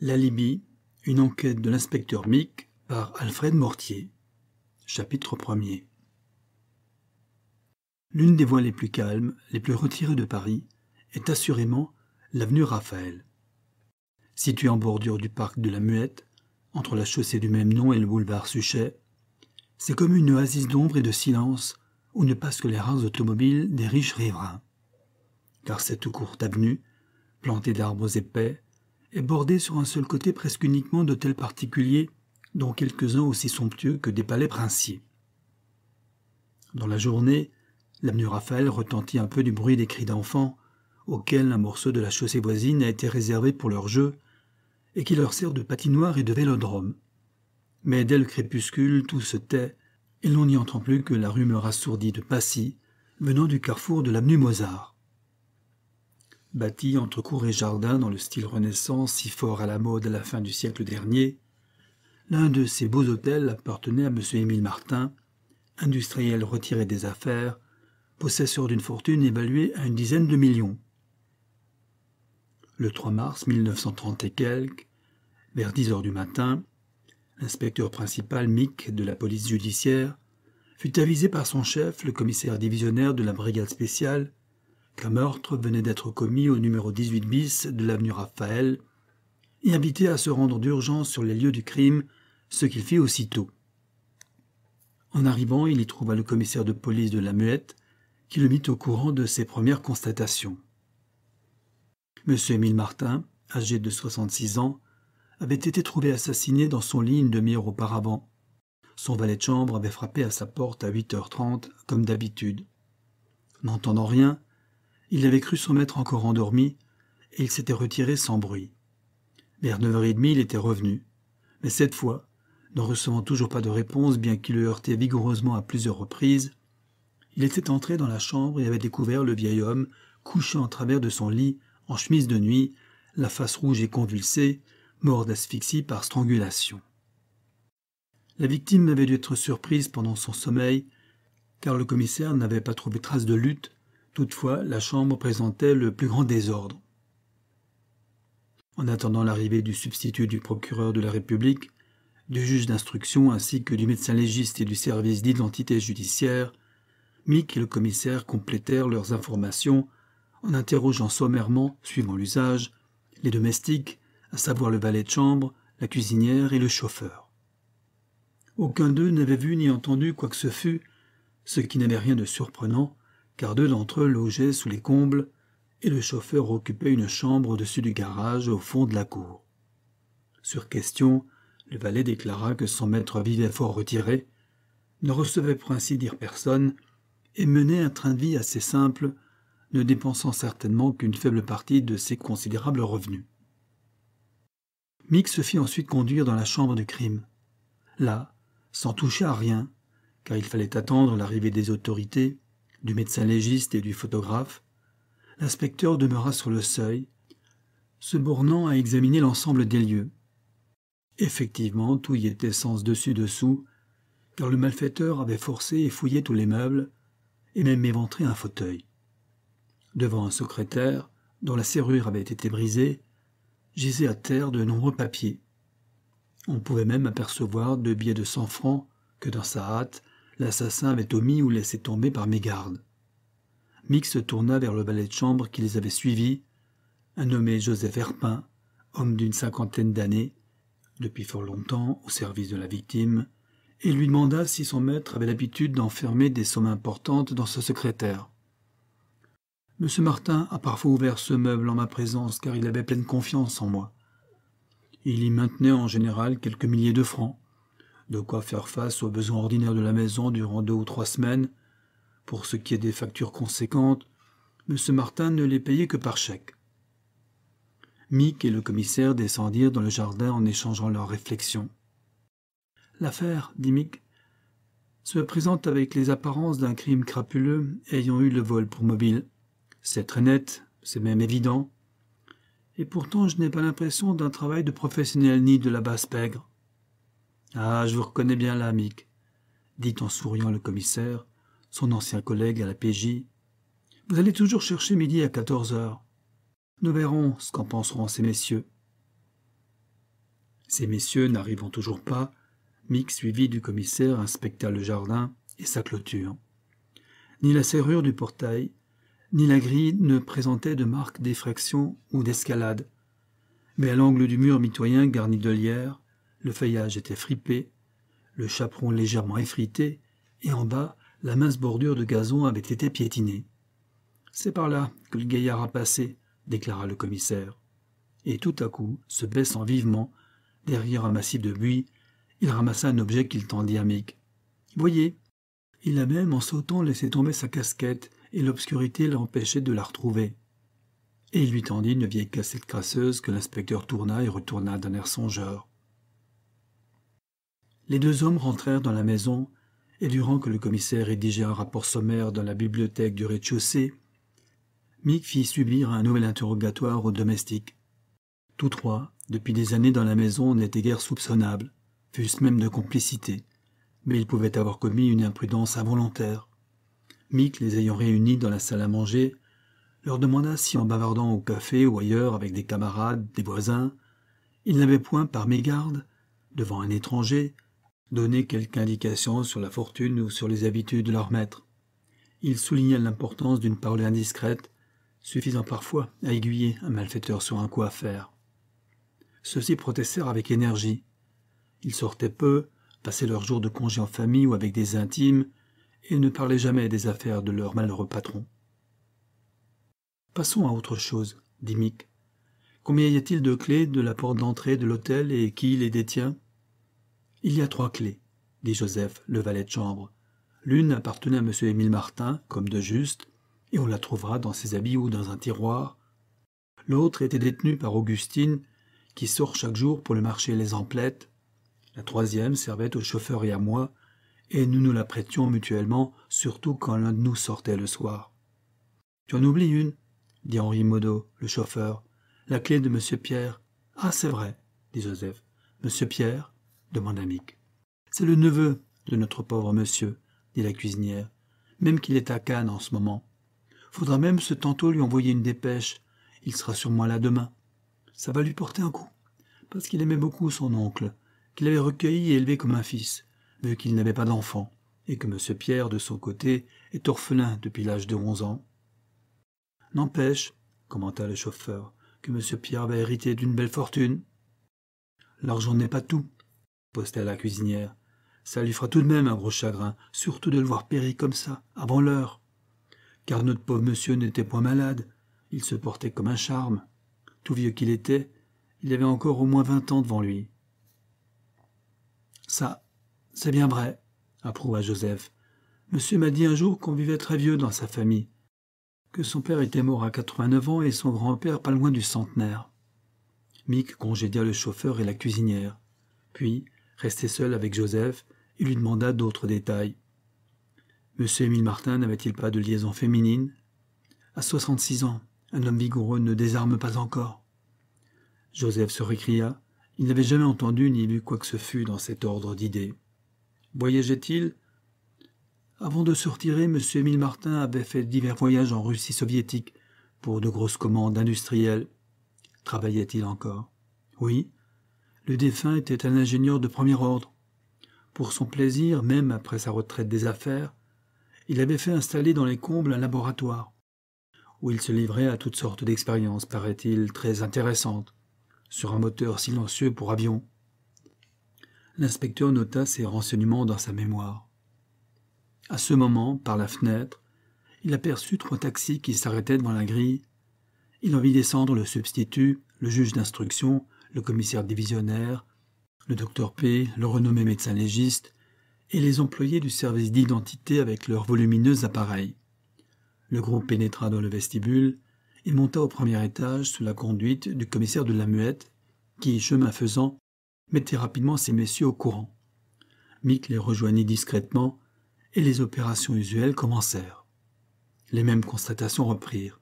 La Libye, une enquête de l'inspecteur Mick par Alfred Mortier. Chapitre 1er. L'une des voies les plus calmes, les plus retirées de Paris, est assurément l'avenue Raphaël. Située en bordure du parc de la Muette, entre la chaussée du même nom et le boulevard Suchet, c'est comme une oasis d'ombre et de silence où ne passent que les rares automobiles des riches riverains. Car cette courte avenue, plantée d'arbres épais, est bordée sur un seul côté presque uniquement d'hôtels particuliers, dont quelques-uns aussi somptueux que des palais princiers. Dans la journée, l'avenue Raphaël retentit un peu du bruit des cris d'enfants, auxquels un morceau de la chaussée voisine a été réservé pour leur jeu, et qui leur sert de patinoire et de vélodrome. Mais dès le crépuscule, tout se tait, et l'on n'y entend plus que la rumeur assourdie de Passy, venant du carrefour de l'avenue Mozart. Bâti entre cour et jardin dans le style Renaissance si fort à la mode à la fin du siècle dernier, l'un de ces beaux hôtels appartenait à M. Émile Martin, industriel retiré des affaires, possesseur d'une fortune évaluée à une dizaine de millions. Le 3 mars 1930 et quelques, vers 10 heures du matin, l'inspecteur principal Mick de la police judiciaire fut avisé par son chef, le commissaire divisionnaire de la brigade spéciale, qu'un meurtre venait d'être commis au numéro 18 bis de l'avenue Raphaël, et invité à se rendre d'urgence sur les lieux du crime, ce qu'il fit aussitôt. En arrivant, il y trouva le commissaire de police de la Muette, qui le mit au courant de ses premières constatations. M. Émile Martin, âgé de 66 ans, avait été trouvé assassiné dans son lit une demi-heure auparavant. Son valet de chambre avait frappé à sa porte à 8h30, comme d'habitude. N'entendant rien, il avait cru son maître encore endormi, et il s'était retiré sans bruit. Vers 9h30, il était revenu, mais cette fois, n'en recevant toujours pas de réponse, bien qu'il le heurtait vigoureusement à plusieurs reprises, il était entré dans la chambre et avait découvert le vieil homme, couché en travers de son lit, en chemise de nuit, la face rouge et convulsée, mort d'asphyxie par strangulation. La victime avait dû être surprise pendant son sommeil, car le commissaire n'avait pas trouvé trace de lutte Toutefois, la chambre présentait le plus grand désordre. En attendant l'arrivée du substitut du procureur de la République, du juge d'instruction ainsi que du médecin légiste et du service d'identité judiciaire, Mick et le commissaire complétèrent leurs informations en interrogeant sommairement, suivant l'usage, les domestiques, à savoir le valet de chambre, la cuisinière et le chauffeur. Aucun d'eux n'avait vu ni entendu quoi que ce fût, ce qui n'avait rien de surprenant, car deux d'entre eux logeaient sous les combles et le chauffeur occupait une chambre au-dessus du garage au fond de la cour. Sur question, le valet déclara que son maître vivait fort retiré, ne recevait pour ainsi dire personne, et menait un train de vie assez simple, ne dépensant certainement qu'une faible partie de ses considérables revenus. Mick se fit ensuite conduire dans la chambre du crime. Là, sans toucher à rien, car il fallait attendre l'arrivée des autorités, du médecin légiste et du photographe, l'inspecteur demeura sur le seuil, se bornant à examiner l'ensemble des lieux. Effectivement, tout y était sens dessus-dessous, car le malfaiteur avait forcé et fouillé tous les meubles, et même éventré un fauteuil. Devant un secrétaire, dont la serrure avait été brisée, gisait à terre de nombreux papiers. On pouvait même apercevoir deux billets de cent francs que, dans sa hâte, l'assassin avait omis ou laissé tomber par mégarde. Mick se tourna vers le valet de chambre qui les avait suivis, un nommé Joseph Herpin, homme d'une cinquantaine d'années, depuis fort longtemps au service de la victime, et lui demanda si son maître avait l'habitude d'enfermer des sommes importantes dans ce secrétaire. Monsieur Martin a parfois ouvert ce meuble en ma présence car il avait pleine confiance en moi. Il y maintenait en général quelques milliers de francs de quoi faire face aux besoins ordinaires de la maison durant deux ou trois semaines. Pour ce qui est des factures conséquentes, M. Martin ne les payait que par chèque. Mick et le commissaire descendirent dans le jardin en échangeant leurs réflexions. L'affaire, dit Mick, se présente avec les apparences d'un crime crapuleux ayant eu le vol pour mobile. C'est très net, c'est même évident. Et pourtant, je n'ai pas l'impression d'un travail de professionnel ni de la basse pègre. Ah, je vous reconnais bien là, Mick, dit en souriant le commissaire, son ancien collègue à la PJ. Vous allez toujours chercher midi à quatorze heures. Nous verrons ce qu'en penseront ces messieurs. Ces messieurs n'arrivant toujours pas, Mick, suivi du commissaire, inspecta le jardin et sa clôture. Ni la serrure du portail, ni la grille ne présentaient de marques d'effraction ou d'escalade. Mais à l'angle du mur mitoyen garni de lierre, le feuillage était fripé, le chaperon légèrement effrité, et en bas, la mince bordure de gazon avait été piétinée. C'est par là que le gaillard a passé, déclara le commissaire. Et tout à coup, se baissant vivement, derrière un massif de buis, il ramassa un objet qu'il tendit à Mick. Voyez Il a même, en sautant, laissé tomber sa casquette, et l'obscurité l'empêchait de la retrouver. Et il lui tendit une vieille cassette crasseuse que l'inspecteur tourna et retourna d'un air songeur. Les deux hommes rentrèrent dans la maison, et durant que le commissaire rédigeait un rapport sommaire dans la bibliothèque du rez-de-chaussée, Mick fit subir un nouvel interrogatoire aux domestiques. Tous trois, depuis des années dans la maison, n'étaient guère soupçonnables, fussent même de complicité, mais ils pouvaient avoir commis une imprudence involontaire. Mick, les ayant réunis dans la salle à manger, leur demanda si, en bavardant au café ou ailleurs avec des camarades, des voisins, ils n'avaient point, par mégarde, devant un étranger, donner quelque indication sur la fortune ou sur les habitudes de leur maître. Il soulignait l'importance d'une parole indiscrète, suffisant parfois à aiguiller un malfaiteur sur un coup à faire. Ceux-ci protestèrent avec énergie. Ils sortaient peu, passaient leurs jours de congé en famille ou avec des intimes, et ne parlaient jamais des affaires de leur malheureux patron. Passons à autre chose, dit Mick. Combien y a-t-il de clés de la porte d'entrée de l'hôtel et qui les détient il y a trois clés, dit Joseph, le valet de chambre. L'une appartenait à M. Émile Martin, comme de juste, et on la trouvera dans ses habits ou dans un tiroir. L'autre était détenue par Augustine, qui sort chaque jour pour le marché les emplettes. La troisième servait au chauffeur et à moi, et nous nous la prêtions mutuellement, surtout quand l'un de nous sortait le soir. Tu en oublies une, dit Henri Modot, le chauffeur. La clé de M. Pierre. Ah, c'est vrai, dit Joseph. Monsieur Pierre, demanda Mick. C'est le neveu de notre pauvre monsieur, dit la cuisinière, même qu'il est à Cannes en ce moment. Faudra même ce tantôt lui envoyer une dépêche. Il sera sûrement là demain. Ça va lui porter un coup, parce qu'il aimait beaucoup son oncle, qu'il avait recueilli et élevé comme un fils, vu qu'il n'avait pas d'enfant, et que M. Pierre, de son côté, est orphelin depuis l'âge de onze ans. N'empêche, commenta le chauffeur, que Monsieur Pierre va hériter d'une belle fortune. L'argent n'est pas tout, à la cuisinière. Ça lui fera tout de même un gros chagrin, surtout de le voir périr comme ça, avant l'heure. Car notre pauvre monsieur n'était point malade, il se portait comme un charme. Tout vieux qu'il était, il avait encore au moins vingt ans devant lui. Ça, c'est bien vrai, approuva Joseph. Monsieur m'a dit un jour qu'on vivait très vieux dans sa famille, que son père était mort à quatre-vingt-neuf ans et son grand-père pas loin du centenaire. Mick congédia le chauffeur et la cuisinière. Puis, resté seul avec Joseph, il lui demanda d'autres détails. M. Émile Martin n'avait-il pas de liaison féminine À soixante-six ans, un homme vigoureux ne désarme pas encore. Joseph se récria. Il n'avait jamais entendu ni lu quoi que ce fût dans cet ordre d'idées. Voyageait-il Avant de se retirer, M. Émile Martin avait fait divers voyages en Russie soviétique pour de grosses commandes industrielles. Travaillait-il encore Oui, le défunt était un ingénieur de premier ordre. Pour son plaisir, même après sa retraite des affaires, il avait fait installer dans les combles un laboratoire, où il se livrait à toutes sortes d'expériences, paraît-il, très intéressantes, sur un moteur silencieux pour avion. L'inspecteur nota ces renseignements dans sa mémoire. À ce moment, par la fenêtre, il aperçut trois taxis qui s'arrêtaient devant la grille. Il en vit descendre le substitut, le juge d'instruction, le commissaire divisionnaire, le docteur P, le renommé médecin légiste, et les employés du service d'identité avec leurs volumineux appareils. Le groupe pénétra dans le vestibule et monta au premier étage sous la conduite du commissaire de la muette, qui, chemin faisant, mettait rapidement ces messieurs au courant. Mick les rejoignit discrètement, et les opérations usuelles commencèrent. Les mêmes constatations reprirent.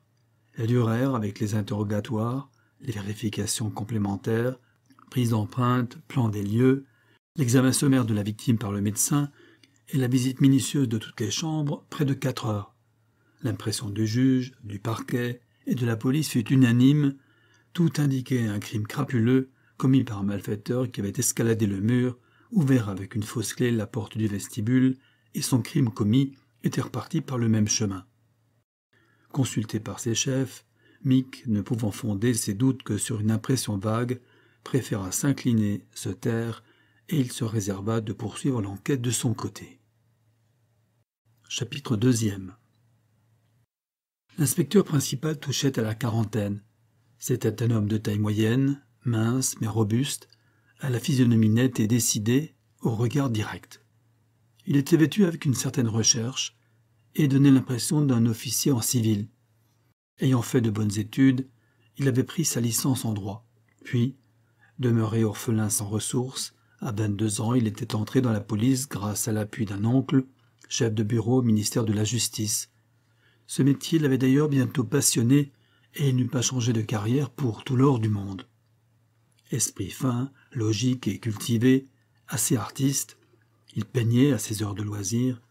Elles durèrent avec les interrogatoires, les vérifications complémentaires, prise d'empreintes, plan des lieux, l'examen sommaire de la victime par le médecin et la visite minutieuse de toutes les chambres près de quatre heures. L'impression du juge, du parquet et de la police fut unanime, tout indiquait un crime crapuleux commis par un malfaiteur qui avait escaladé le mur, ouvert avec une fausse clé la porte du vestibule, et son crime commis était reparti par le même chemin. Consulté par ses chefs, Mick, ne pouvant fonder ses doutes que sur une impression vague, préféra s'incliner, se taire, et il se réserva de poursuivre l'enquête de son côté. Chapitre deuxième L'inspecteur principal touchait à la quarantaine. C'était un homme de taille moyenne, mince mais robuste, à la physionomie nette et décidée, au regard direct. Il était vêtu avec une certaine recherche et donnait l'impression d'un officier en civil, Ayant fait de bonnes études, il avait pris sa licence en droit. Puis, demeuré orphelin sans ressources, à 22 ans, il était entré dans la police grâce à l'appui d'un oncle, chef de bureau au ministère de la Justice. Ce métier l'avait d'ailleurs bientôt passionné et il n'eût pas changé de carrière pour tout l'or du monde. Esprit fin, logique et cultivé, assez artiste, il peignait à ses heures de loisir.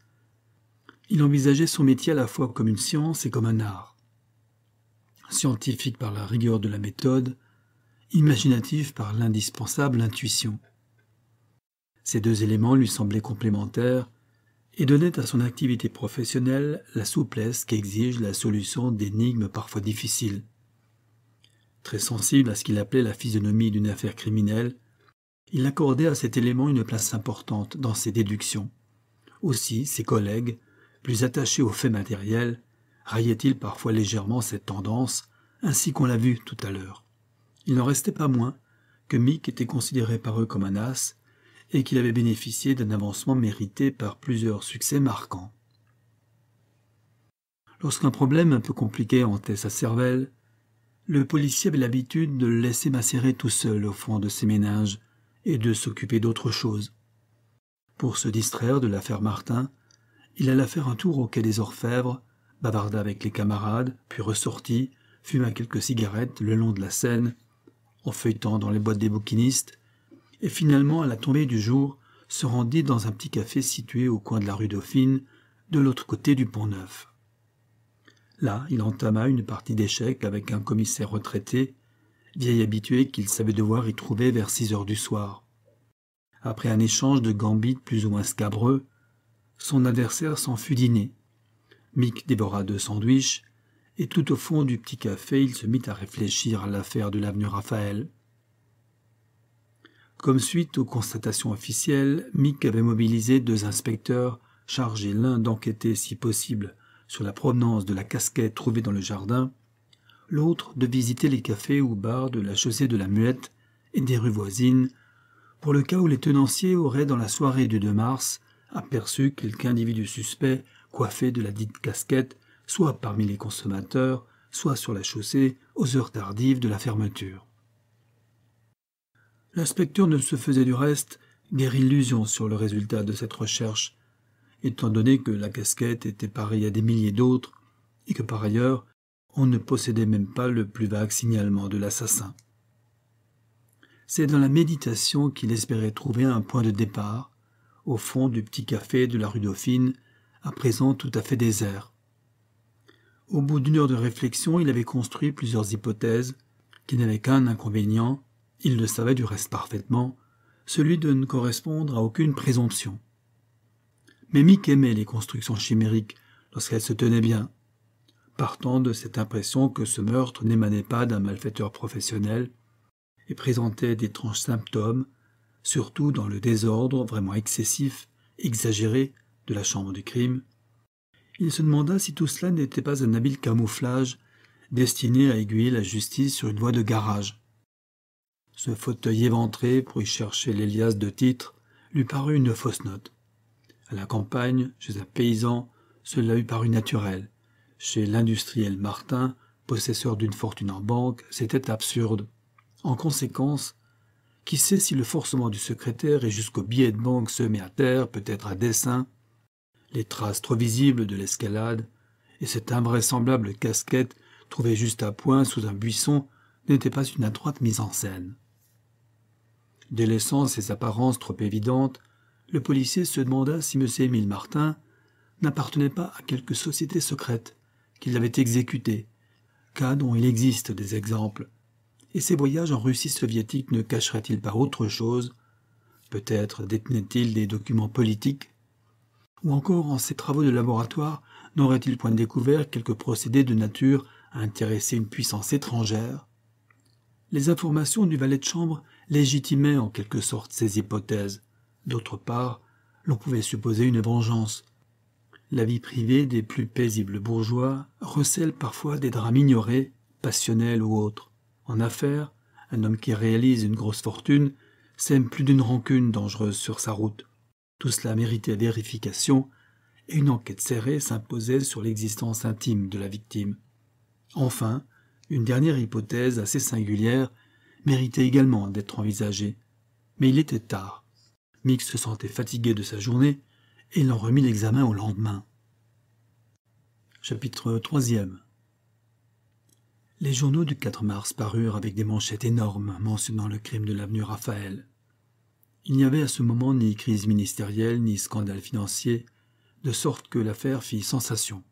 Il envisageait son métier à la fois comme une science et comme un art scientifique par la rigueur de la méthode, imaginatif par l'indispensable intuition. Ces deux éléments lui semblaient complémentaires et donnaient à son activité professionnelle la souplesse qu'exige la solution d'énigmes parfois difficiles. Très sensible à ce qu'il appelait la physionomie d'une affaire criminelle, il accordait à cet élément une place importante dans ses déductions. Aussi, ses collègues, plus attachés aux faits matériels, raillait-il parfois légèrement cette tendance, ainsi qu'on l'a vu tout à l'heure. Il n'en restait pas moins que Mick était considéré par eux comme un as et qu'il avait bénéficié d'un avancement mérité par plusieurs succès marquants. Lorsqu'un problème un peu compliqué hantait sa cervelle, le policier avait l'habitude de le laisser macérer tout seul au fond de ses ménages et de s'occuper d'autre chose. Pour se distraire de l'affaire Martin, il alla faire un tour au quai des Orfèvres bavarda avec les camarades, puis ressortit, fuma quelques cigarettes le long de la Seine, en feuilletant dans les boîtes des bouquinistes, et finalement, à la tombée du jour, se rendit dans un petit café situé au coin de la rue Dauphine, de l'autre côté du Pont-Neuf. Là, il entama une partie d'échecs avec un commissaire retraité, vieil habitué qu'il savait devoir y trouver vers six heures du soir. Après un échange de gambites plus ou moins scabreux, son adversaire s'en fut dîner, Mick débora deux sandwiches, et tout au fond du petit café, il se mit à réfléchir à l'affaire de l'avenue Raphaël. Comme suite aux constatations officielles, Mick avait mobilisé deux inspecteurs, chargés l'un d'enquêter si possible sur la provenance de la casquette trouvée dans le jardin, l'autre de visiter les cafés ou bars de la chaussée de la Muette et des rues voisines, pour le cas où les tenanciers auraient, dans la soirée du 2 mars, aperçu quelque individu suspect coiffé de la dite casquette, soit parmi les consommateurs, soit sur la chaussée, aux heures tardives de la fermeture. L'inspecteur ne se faisait du reste guère illusion sur le résultat de cette recherche, étant donné que la casquette était pareille à des milliers d'autres, et que par ailleurs, on ne possédait même pas le plus vague signalement de l'assassin. C'est dans la méditation qu'il espérait trouver un point de départ, au fond du petit café de la rue Dauphine, à présent tout à fait désert. Au bout d'une heure de réflexion, il avait construit plusieurs hypothèses, qui n'avaient qu'un inconvénient, il le savait du reste parfaitement, celui de ne correspondre à aucune présomption. Mais Mick aimait les constructions chimériques lorsqu'elles se tenaient bien. Partant de cette impression que ce meurtre n'émanait pas d'un malfaiteur professionnel et présentait d'étranges symptômes, surtout dans le désordre vraiment excessif, exagéré la chambre du crime, il se demanda si tout cela n'était pas un habile camouflage destiné à aiguiller la justice sur une voie de garage. Ce fauteuil éventré pour y chercher l'élias de titre lui parut une fausse note. À la campagne, chez un paysan, cela eût paru naturel. Chez l'industriel Martin, possesseur d'une fortune en banque, c'était absurde. En conséquence, qui sait si le forcement du secrétaire et jusqu'au billet de banque semé à terre, peut-être à dessein, les traces trop visibles de l'escalade, et cette invraisemblable casquette trouvée juste à point sous un buisson n'était pas une adroite mise en scène. Délaissant ces apparences trop évidentes, le policier se demanda si M. Émile Martin n'appartenait pas à quelque société secrète qu'il avait exécutée, cas dont il existe des exemples. Et ses voyages en Russie soviétique ne cacheraient-ils pas autre chose Peut-être détenait-il des documents politiques ou encore en ses travaux de laboratoire, n'aurait-il point découvert quelque procédé de nature à intéresser une puissance étrangère Les informations du valet de chambre légitimaient en quelque sorte ces hypothèses. D'autre part, l'on pouvait supposer une vengeance. La vie privée des plus paisibles bourgeois recèle parfois des drames ignorés, passionnels ou autres. En affaires, un homme qui réalise une grosse fortune sème plus d'une rancune dangereuse sur sa route. Tout cela méritait vérification, et une enquête serrée s'imposait sur l'existence intime de la victime. Enfin, une dernière hypothèse assez singulière méritait également d'être envisagée. Mais il était tard. Mick se sentait fatigué de sa journée, et il en remit l'examen au lendemain. Chapitre 3 Les journaux du 4 mars parurent avec des manchettes énormes mentionnant le crime de l'avenue Raphaël. Il n'y avait à ce moment ni crise ministérielle ni scandale financier, de sorte que l'affaire fit sensation.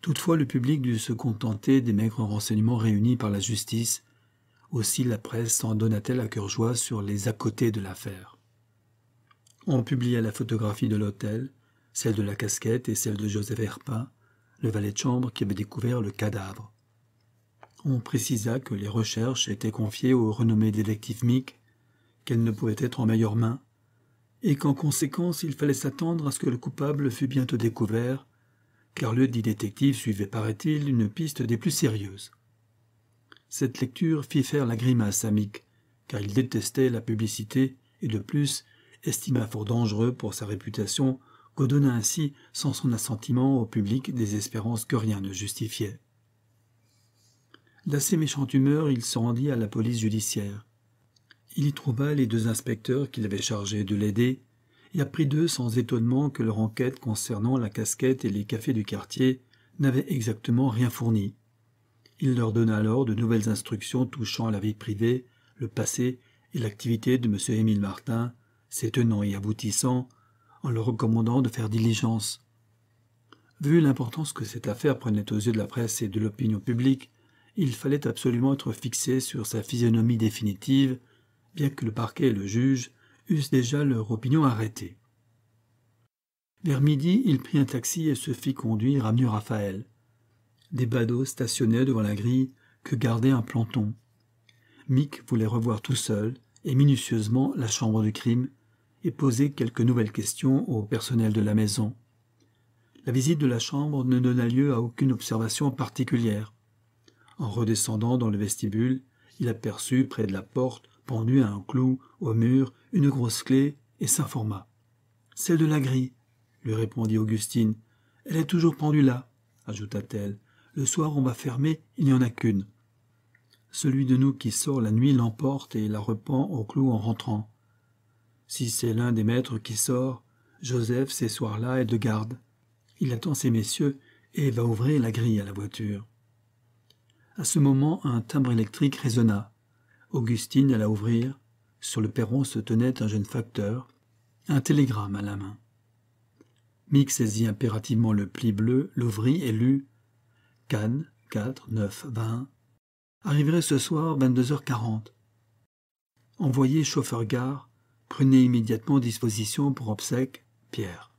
Toutefois, le public dut se contenter des maigres renseignements réunis par la justice. Aussi la presse s'en donna-t-elle à cœur joie sur les à côté de l'affaire. On publia la photographie de l'hôtel, celle de la casquette et celle de Joseph Herpin, le valet de chambre qui avait découvert le cadavre. On précisa que les recherches étaient confiées au renommé détective Mick, qu'elle ne pouvait être en meilleure main et qu'en conséquence il fallait s'attendre à ce que le coupable fût bientôt découvert, car le dit détective suivait, paraît-il, une piste des plus sérieuses. Cette lecture fit faire la grimace à Mick, car il détestait la publicité et de plus estima fort dangereux pour sa réputation qu'on donna ainsi, sans son assentiment au public, des espérances que rien ne justifiait. D'assez méchante humeur, il se rendit à la police judiciaire, il y trouva les deux inspecteurs qu'il avait chargés de l'aider et apprit d'eux sans étonnement que leur enquête concernant la casquette et les cafés du quartier n'avait exactement rien fourni. Il leur donna alors de nouvelles instructions touchant à la vie privée, le passé et l'activité de M. Émile Martin, ses et aboutissant, en leur recommandant de faire diligence. Vu l'importance que cette affaire prenait aux yeux de la presse et de l'opinion publique, il fallait absolument être fixé sur sa physionomie définitive bien que le parquet et le juge eussent déjà leur opinion arrêtée. Vers midi, il prit un taxi et se fit conduire à Mieux Raphaël. Des badauds stationnaient devant la grille que gardait un planton. Mick voulait revoir tout seul et minutieusement la chambre du crime et poser quelques nouvelles questions au personnel de la maison. La visite de la chambre ne donna lieu à aucune observation particulière. En redescendant dans le vestibule, il aperçut près de la porte pendu à un clou, au mur, une grosse clé, et s'informa. Celle de la grille, lui répondit Augustine. Elle est toujours pendue là, ajouta-t-elle. Le soir on va fermer, il n'y en a qu'une. Celui de nous qui sort la nuit l'emporte et la repend au clou en rentrant. Si c'est l'un des maîtres qui sort, Joseph, ces soirs-là, est de garde. Il attend ses messieurs et va ouvrir la grille à la voiture. À ce moment, un timbre électrique résonna. Augustine alla ouvrir. Sur le perron se tenait un jeune facteur, un télégramme à la main. Mick saisit impérativement le pli bleu, l'ouvrit et lut Cannes, 4, 9, 20. Arriverait ce soir, 22h40. Envoyez chauffeur gare, prenez immédiatement disposition pour obsèques. Pierre.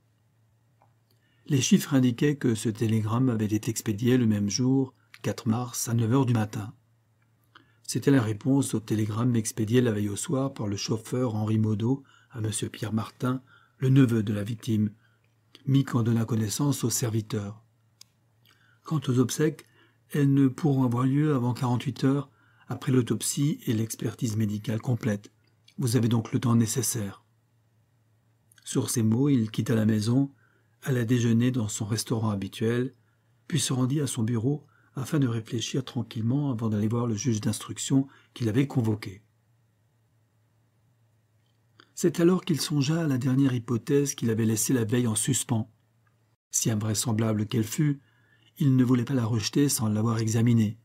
Les chiffres indiquaient que ce télégramme avait été expédié le même jour, 4 mars, à 9h du matin. C'était la réponse au télégramme expédié la veille au soir par le chauffeur Henri Maudot à M. Pierre Martin, le neveu de la victime. Mick en donna connaissance au serviteur. Quant aux obsèques, elles ne pourront avoir lieu avant 48 heures après l'autopsie et l'expertise médicale complète. Vous avez donc le temps nécessaire. Sur ces mots, il quitta la maison, alla déjeuner dans son restaurant habituel, puis se rendit à son bureau afin de réfléchir tranquillement avant d'aller voir le juge d'instruction qu'il avait convoqué. C'est alors qu'il songea à la dernière hypothèse qu'il avait laissée la veille en suspens. Si invraisemblable qu'elle fût, il ne voulait pas la rejeter sans l'avoir examinée,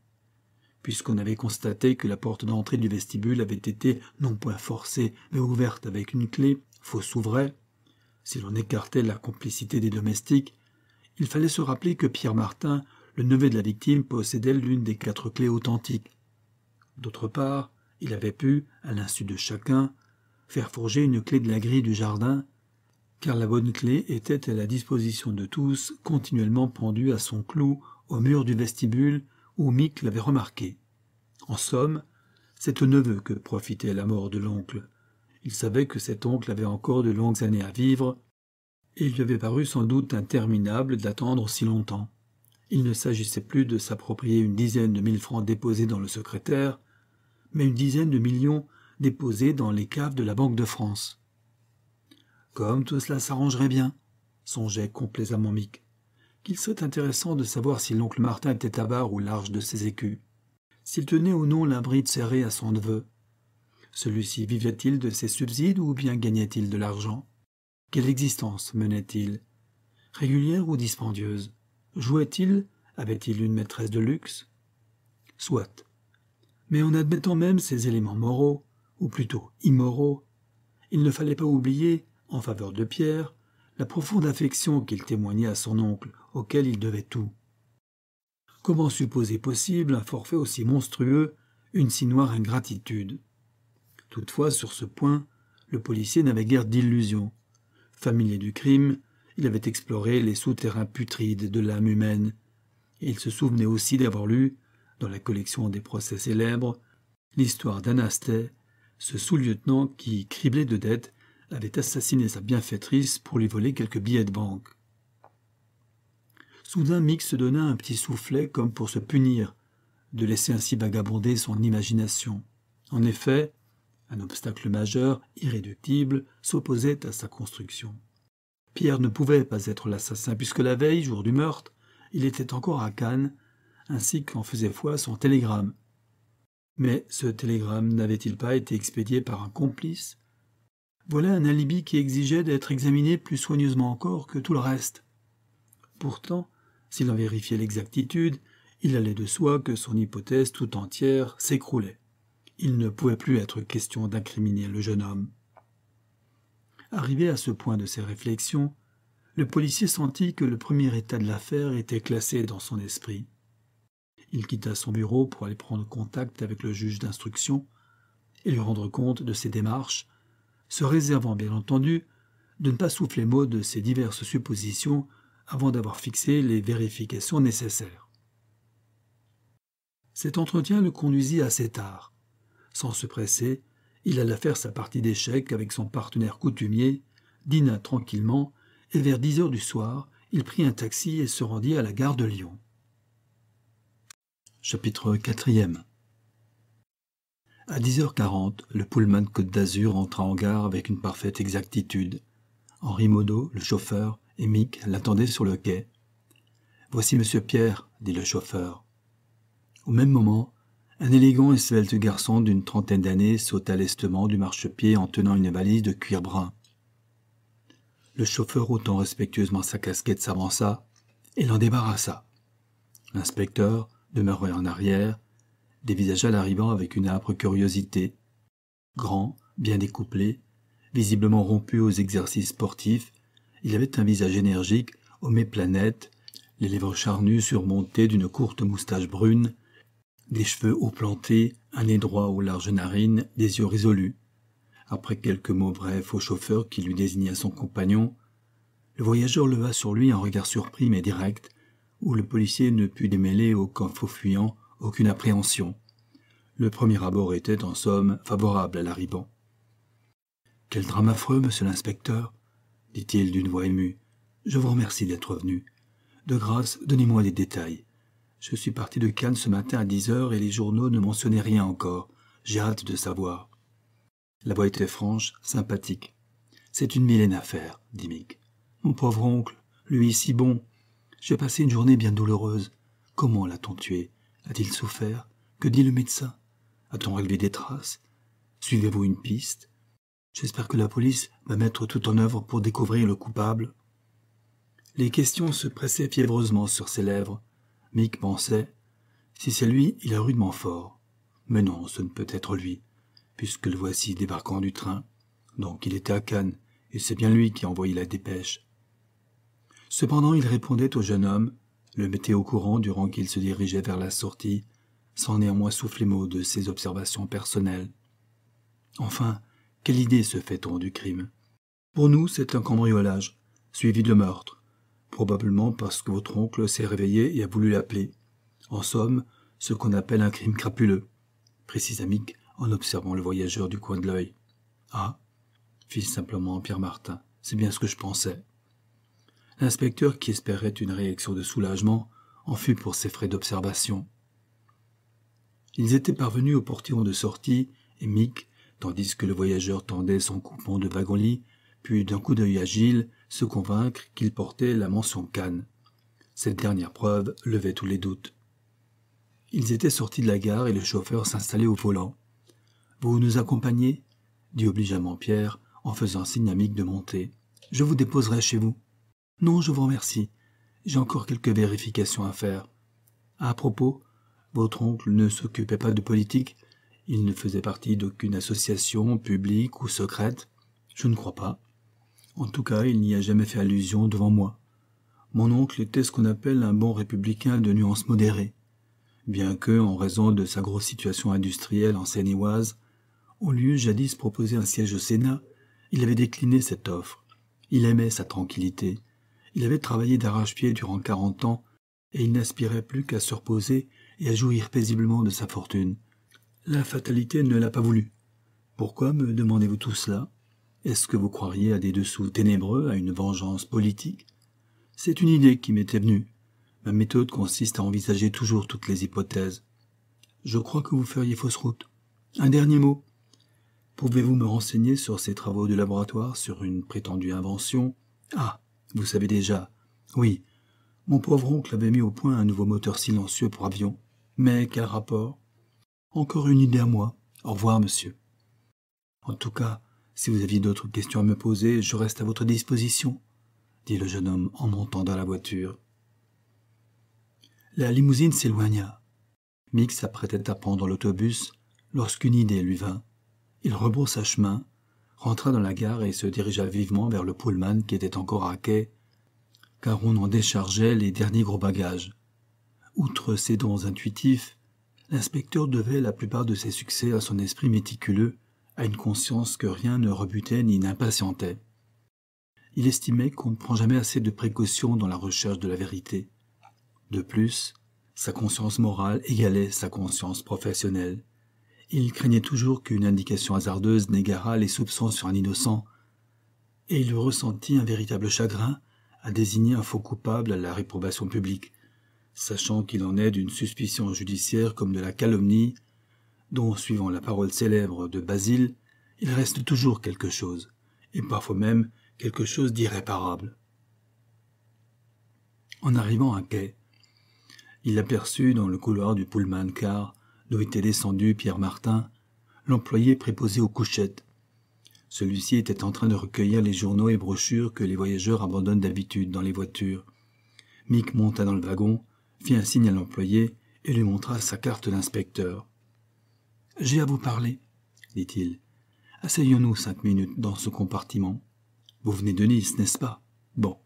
puisqu'on avait constaté que la porte d'entrée du vestibule avait été non point forcée, mais ouverte avec une clé, fausse ou vraie. Si l'on écartait la complicité des domestiques, il fallait se rappeler que Pierre Martin le neveu de la victime possédait l'une des quatre clés authentiques. D'autre part, il avait pu, à l'insu de chacun, faire forger une clé de la grille du jardin, car la bonne clé était à la disposition de tous, continuellement pendue à son clou au mur du vestibule où Mick l'avait remarqué. En somme, c'est au neveu que profitait la mort de l'oncle. Il savait que cet oncle avait encore de longues années à vivre, et il lui avait paru sans doute interminable d'attendre si longtemps. Il ne s'agissait plus de s'approprier une dizaine de mille francs déposés dans le secrétaire, mais une dizaine de millions déposés dans les caves de la Banque de France. Comme tout cela s'arrangerait bien, songeait complaisamment Mick, qu'il serait intéressant de savoir si l'oncle Martin était avare ou large de ses écus, s'il tenait ou non la bride serrée à son neveu. Celui-ci vivait-il de ses subsides ou bien gagnait-il de l'argent Quelle existence menait-il Régulière ou dispendieuse Jouait-il Avait-il une maîtresse de luxe Soit. Mais en admettant même ces éléments moraux, ou plutôt immoraux, il ne fallait pas oublier, en faveur de Pierre, la profonde affection qu'il témoignait à son oncle, auquel il devait tout. Comment supposer possible un forfait aussi monstrueux, une si noire ingratitude Toutefois, sur ce point, le policier n'avait guère d'illusions. Familier du crime, il avait exploré les souterrains putrides de l'âme humaine. Et il se souvenait aussi d'avoir lu, dans la collection des procès célèbres, l'histoire d'Anastet, ce sous-lieutenant qui, criblé de dettes, avait assassiné sa bienfaitrice pour lui voler quelques billets de banque. Soudain, Mick se donna un petit soufflet comme pour se punir de laisser ainsi vagabonder son imagination. En effet, un obstacle majeur, irréductible, s'opposait à sa construction. Pierre ne pouvait pas être l'assassin, puisque la veille, jour du meurtre, il était encore à Cannes, ainsi qu'en faisait foi son télégramme. Mais ce télégramme n'avait-il pas été expédié par un complice Voilà un alibi qui exigeait d'être examiné plus soigneusement encore que tout le reste. Pourtant, s'il en vérifiait l'exactitude, il allait de soi que son hypothèse tout entière s'écroulait. Il ne pouvait plus être question d'incriminer le jeune homme. Arrivé à ce point de ses réflexions, le policier sentit que le premier état de l'affaire était classé dans son esprit. Il quitta son bureau pour aller prendre contact avec le juge d'instruction et lui rendre compte de ses démarches, se réservant bien entendu de ne pas souffler mot de ses diverses suppositions avant d'avoir fixé les vérifications nécessaires. Cet entretien le conduisit assez tard. Sans se presser, il alla faire sa partie d'échecs avec son partenaire coutumier, dîna tranquillement, et vers dix heures du soir, il prit un taxi et se rendit à la gare de Lyon. Chapitre 4 À dix heures quarante, le Pullman Côte d'Azur entra en gare avec une parfaite exactitude. Henri Modo, le chauffeur, et Mick l'attendaient sur le quai. Voici Monsieur Pierre, dit le chauffeur. Au même moment, un élégant et svelte garçon d'une trentaine d'années sauta lestement du marchepied en tenant une valise de cuir brun. Le chauffeur ôtant respectueusement sa casquette s'avança et l'en débarrassa. L'inspecteur, demeuré en arrière, dévisagea l'arrivant avec une âpre curiosité. Grand, bien découplé, visiblement rompu aux exercices sportifs, il avait un visage énergique, aux planète, les lèvres charnues surmontées d'une courte moustache brune des cheveux haut plantés, un nez droit aux larges narines, des yeux résolus. Après quelques mots brefs au chauffeur qui lui désigna son compagnon, le voyageur leva sur lui un regard surpris mais direct, où le policier ne put démêler aucun faux fuyant, aucune appréhension. Le premier abord était, en somme, favorable à l'arrivant. « Quel drame affreux, monsieur l'inspecteur, dit-il d'une voix émue. Je vous remercie d'être venu. De grâce, donnez-moi des détails. Je suis parti de Cannes ce matin à dix heures et les journaux ne mentionnaient rien encore. J'ai hâte de savoir. La voix était franche, sympathique. C'est une mylène affaire, dit Mick. Mon pauvre oncle, lui si bon. J'ai passé une journée bien douloureuse. Comment l'a-t-on tué A-t-il souffert Que dit le médecin A-t-on relevé des traces Suivez-vous une piste J'espère que la police va mettre tout en œuvre pour découvrir le coupable. Les questions se pressaient fiévreusement sur ses lèvres. Mick pensait Si c'est lui, il a rudement fort. Mais non, ce ne peut être lui, puisque le voici débarquant du train. Donc il était à Cannes, et c'est bien lui qui a envoyé la dépêche. Cependant, il répondait au jeune homme, le mettait au courant durant qu'il se dirigeait vers la sortie, sans néanmoins souffler mot de ses observations personnelles. Enfin, quelle idée se fait-on du crime Pour nous, c'est un cambriolage, suivi de meurtre, probablement parce que votre oncle s'est réveillé et a voulu l'appeler. En somme, ce qu'on appelle un crime crapuleux, précisa Mick en observant le voyageur du coin de l'œil. Ah, fit simplement Pierre Martin, c'est bien ce que je pensais. L'inspecteur, qui espérait une réaction de soulagement, en fut pour ses frais d'observation. Ils étaient parvenus au portillon de sortie, et Mick, tandis que le voyageur tendait son coupon de wagon-lit, puis d'un coup d'œil agile, se convaincre qu'il portait la mention Cannes. Cette dernière preuve levait tous les doutes. Ils étaient sortis de la gare et le chauffeur s'installait au volant. Vous nous accompagnez dit obligeamment Pierre en faisant signe à Mick de monter. Je vous déposerai chez vous. Non, je vous remercie. J'ai encore quelques vérifications à faire. À propos, votre oncle ne s'occupait pas de politique. Il ne faisait partie d'aucune association publique ou secrète. Je ne crois pas. En tout cas, il n'y a jamais fait allusion devant moi. Mon oncle était ce qu'on appelle un bon républicain de nuances modérées. bien que, en raison de sa grosse situation industrielle en Seine-et-Oise, au lieu jadis proposer un siège au Sénat, il avait décliné cette offre. Il aimait sa tranquillité. Il avait travaillé d'arrache-pied durant quarante ans, et il n'aspirait plus qu'à se reposer et à jouir paisiblement de sa fortune. La fatalité ne l'a pas voulu. Pourquoi me demandez-vous tout cela est-ce que vous croiriez à des dessous ténébreux, à une vengeance politique C'est une idée qui m'était venue. Ma méthode consiste à envisager toujours toutes les hypothèses. Je crois que vous feriez fausse route. Un dernier mot. Pouvez-vous me renseigner sur ces travaux de laboratoire, sur une prétendue invention Ah, vous savez déjà. Oui, mon pauvre oncle avait mis au point un nouveau moteur silencieux pour avion. Mais quel rapport Encore une idée à moi. Au revoir, monsieur. En tout cas, si vous aviez d'autres questions à me poser, je reste à votre disposition, dit le jeune homme en montant dans la voiture. La limousine s'éloigna. Mix s'apprêtait à prendre l'autobus lorsqu'une idée lui vint. Il rebroussa chemin, rentra dans la gare et se dirigea vivement vers le pullman qui était encore à quai, car on en déchargeait les derniers gros bagages. Outre ses dons intuitifs, l'inspecteur devait la plupart de ses succès à son esprit méticuleux à une conscience que rien ne rebutait ni n'impatientait. Il estimait qu'on ne prend jamais assez de précautions dans la recherche de la vérité. De plus, sa conscience morale égalait sa conscience professionnelle. Il craignait toujours qu'une indication hasardeuse n'égarât les soupçons sur un innocent, et il ressentit un véritable chagrin à désigner un faux coupable à la réprobation publique, sachant qu'il en est d'une suspicion judiciaire comme de la calomnie dont, suivant la parole célèbre de Basile, il reste toujours quelque chose, et parfois même quelque chose d'irréparable. En arrivant à quai, il aperçut dans le couloir du pullman car d'où était descendu Pierre Martin, l'employé préposé aux couchettes. Celui-ci était en train de recueillir les journaux et brochures que les voyageurs abandonnent d'habitude dans les voitures. Mick monta dans le wagon, fit un signe à l'employé et lui montra sa carte d'inspecteur. J'ai à vous parler, dit-il. Asseyons-nous cinq minutes dans ce compartiment. Vous venez de Nice, n'est-ce pas Bon.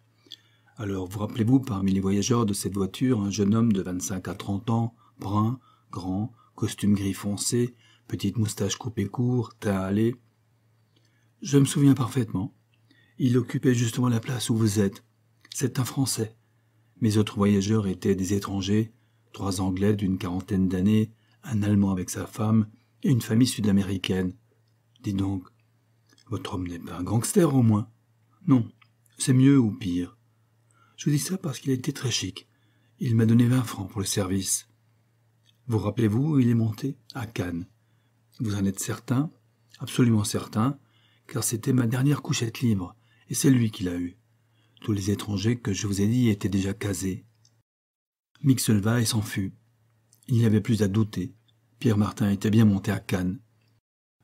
Alors, vous rappelez-vous parmi les voyageurs de cette voiture un jeune homme de vingt-cinq à trente ans, brun, grand, costume gris foncé, petite moustache coupée court, teint Je me souviens parfaitement. Il occupait justement la place où vous êtes. C'est un Français. Mes autres voyageurs étaient des étrangers, trois Anglais d'une quarantaine d'années, un Allemand avec sa femme, et une famille sud-américaine. Dis donc, votre homme n'est pas un gangster au moins. Non, c'est mieux ou pire. Je vous dis ça parce qu'il a été très chic. Il m'a donné vingt francs pour le service. Vous rappelez-vous où il est monté À Cannes. Vous en êtes certain Absolument certain, car c'était ma dernière couchette libre, et c'est lui qui l'a eue. Tous les étrangers que je vous ai dit étaient déjà casés. se et s'en fut. Il n'y avait plus à douter. Pierre Martin était bien monté à Cannes.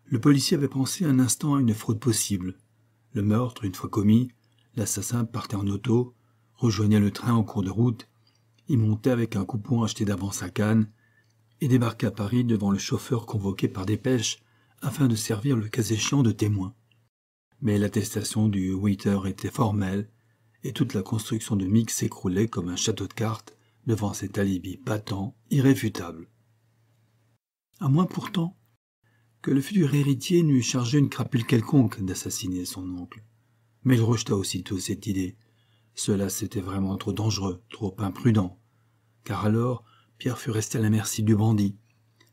Le policier avait pensé un instant à une fraude possible. Le meurtre, une fois commis, l'assassin partait en auto, rejoignait le train en cours de route, y montait avec un coupon acheté d'avance à Cannes, et débarquait à Paris devant le chauffeur convoqué par dépêche afin de servir le cas échéant de témoin. Mais l'attestation du waiter était formelle, et toute la construction de Mick s'écroulait comme un château de cartes devant cet alibi patent, irréfutable à moins pourtant que le futur héritier n'eût chargé une crapule quelconque d'assassiner son oncle. Mais il rejeta aussitôt cette idée. Cela c'était vraiment trop dangereux, trop imprudent, car alors Pierre fut resté à la merci du bandit,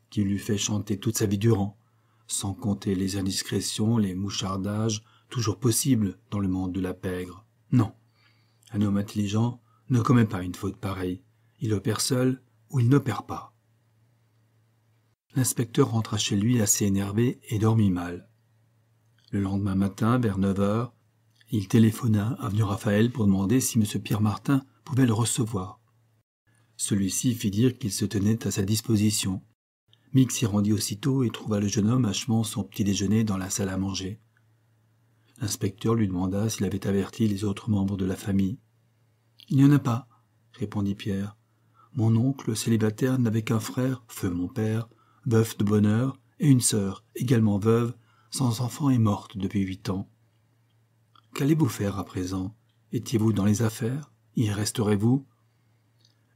qui lui fait chanter toute sa vie durant, sans compter les indiscrétions, les mouchardages, toujours possibles dans le monde de la pègre. Non, un homme intelligent ne commet pas une faute pareille. Il opère seul ou il n'opère pas. L'inspecteur rentra chez lui assez énervé et dormit mal. Le lendemain matin, vers neuf heures, il téléphona à Avenue Raphaël pour demander si M. Pierre Martin pouvait le recevoir. Celui-ci fit dire qu'il se tenait à sa disposition. Mick s'y rendit aussitôt et trouva le jeune homme achevant son petit déjeuner dans la salle à manger. L'inspecteur lui demanda s'il avait averti les autres membres de la famille. Il n'y en a pas, répondit Pierre. Mon oncle célibataire n'avait qu'un frère, feu mon père, veuf de bonheur, et une sœur, également veuve, sans enfant et morte depuis huit ans. Qu'allez-vous faire à présent Étiez-vous dans les affaires Y resterez-vous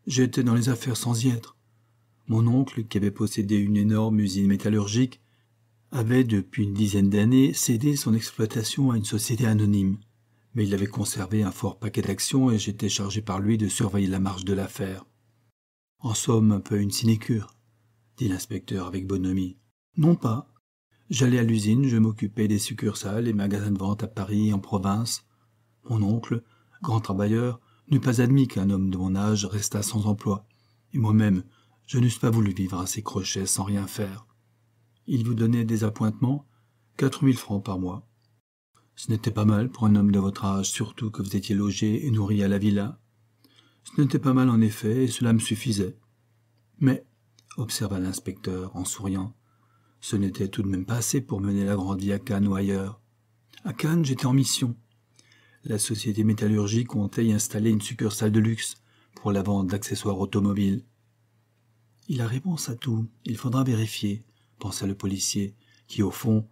J'étais dans les affaires sans y être. Mon oncle, qui avait possédé une énorme usine métallurgique, avait depuis une dizaine d'années cédé son exploitation à une société anonyme, mais il avait conservé un fort paquet d'actions et j'étais chargé par lui de surveiller la marche de l'affaire. En somme, un peu une sinécure dit l'inspecteur avec bonhomie. Non pas. J'allais à l'usine, je m'occupais des succursales et magasins de vente à Paris et en province. Mon oncle, grand travailleur, n'eût pas admis qu'un homme de mon âge restât sans emploi, et moi-même, je n'eusse pas voulu vivre à ses crochets sans rien faire. Il vous donnait des appointements, quatre mille francs par mois. Ce n'était pas mal pour un homme de votre âge, surtout que vous étiez logé et nourri à la villa. Ce n'était pas mal en effet, et cela me suffisait. Mais observa l'inspecteur en souriant. Ce n'était tout de même pas assez pour mener la grande vie à Cannes ou ailleurs. À Cannes, j'étais en mission. La société métallurgique comptait y installer une succursale de luxe pour la vente d'accessoires automobiles. Il a réponse à tout, il faudra vérifier, pensa le policier, qui, au fond,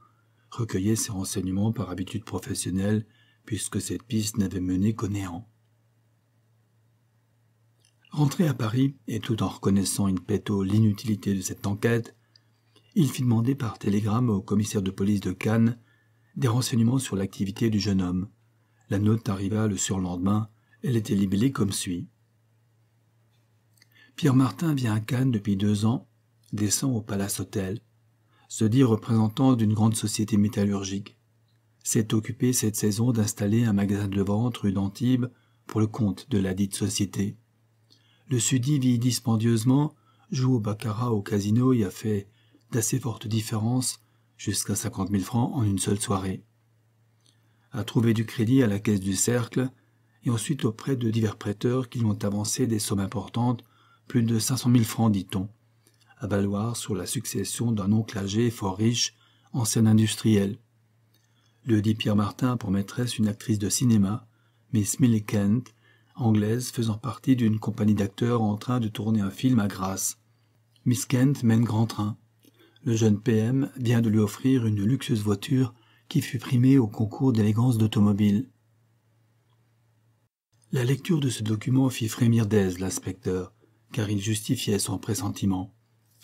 recueillait ses renseignements par habitude professionnelle, puisque cette piste n'avait mené qu'au néant. Rentré à Paris, et tout en reconnaissant in petto l'inutilité de cette enquête, il fit demander par télégramme au commissaire de police de Cannes des renseignements sur l'activité du jeune homme. La note arriva le surlendemain, elle était libellée comme suit. Pierre Martin vient à Cannes depuis deux ans, descend au Palace Hotel, se dit représentant d'une grande société métallurgique, s'est occupé cette saison d'installer un magasin de vente rue d'Antibes pour le compte de la dite société. Le Sudi vit dispendieusement, joue au baccarat au casino et a fait d'assez fortes différences, jusqu'à cinquante mille francs en une seule soirée. A trouvé du crédit à la caisse du cercle, et ensuite auprès de divers prêteurs qui lui ont avancé des sommes importantes, plus de 500 mille francs, dit-on, à valoir sur la succession d'un oncle âgé fort riche, ancien industriel. Le dit Pierre Martin pour maîtresse une actrice de cinéma, Miss Millicent, anglaise faisant partie d'une compagnie d'acteurs en train de tourner un film à Grasse. Miss Kent mène grand train. Le jeune PM vient de lui offrir une luxueuse voiture qui fut primée au concours d'élégance d'automobile. La lecture de ce document fit frémir d'aise l'inspecteur, car il justifiait son pressentiment.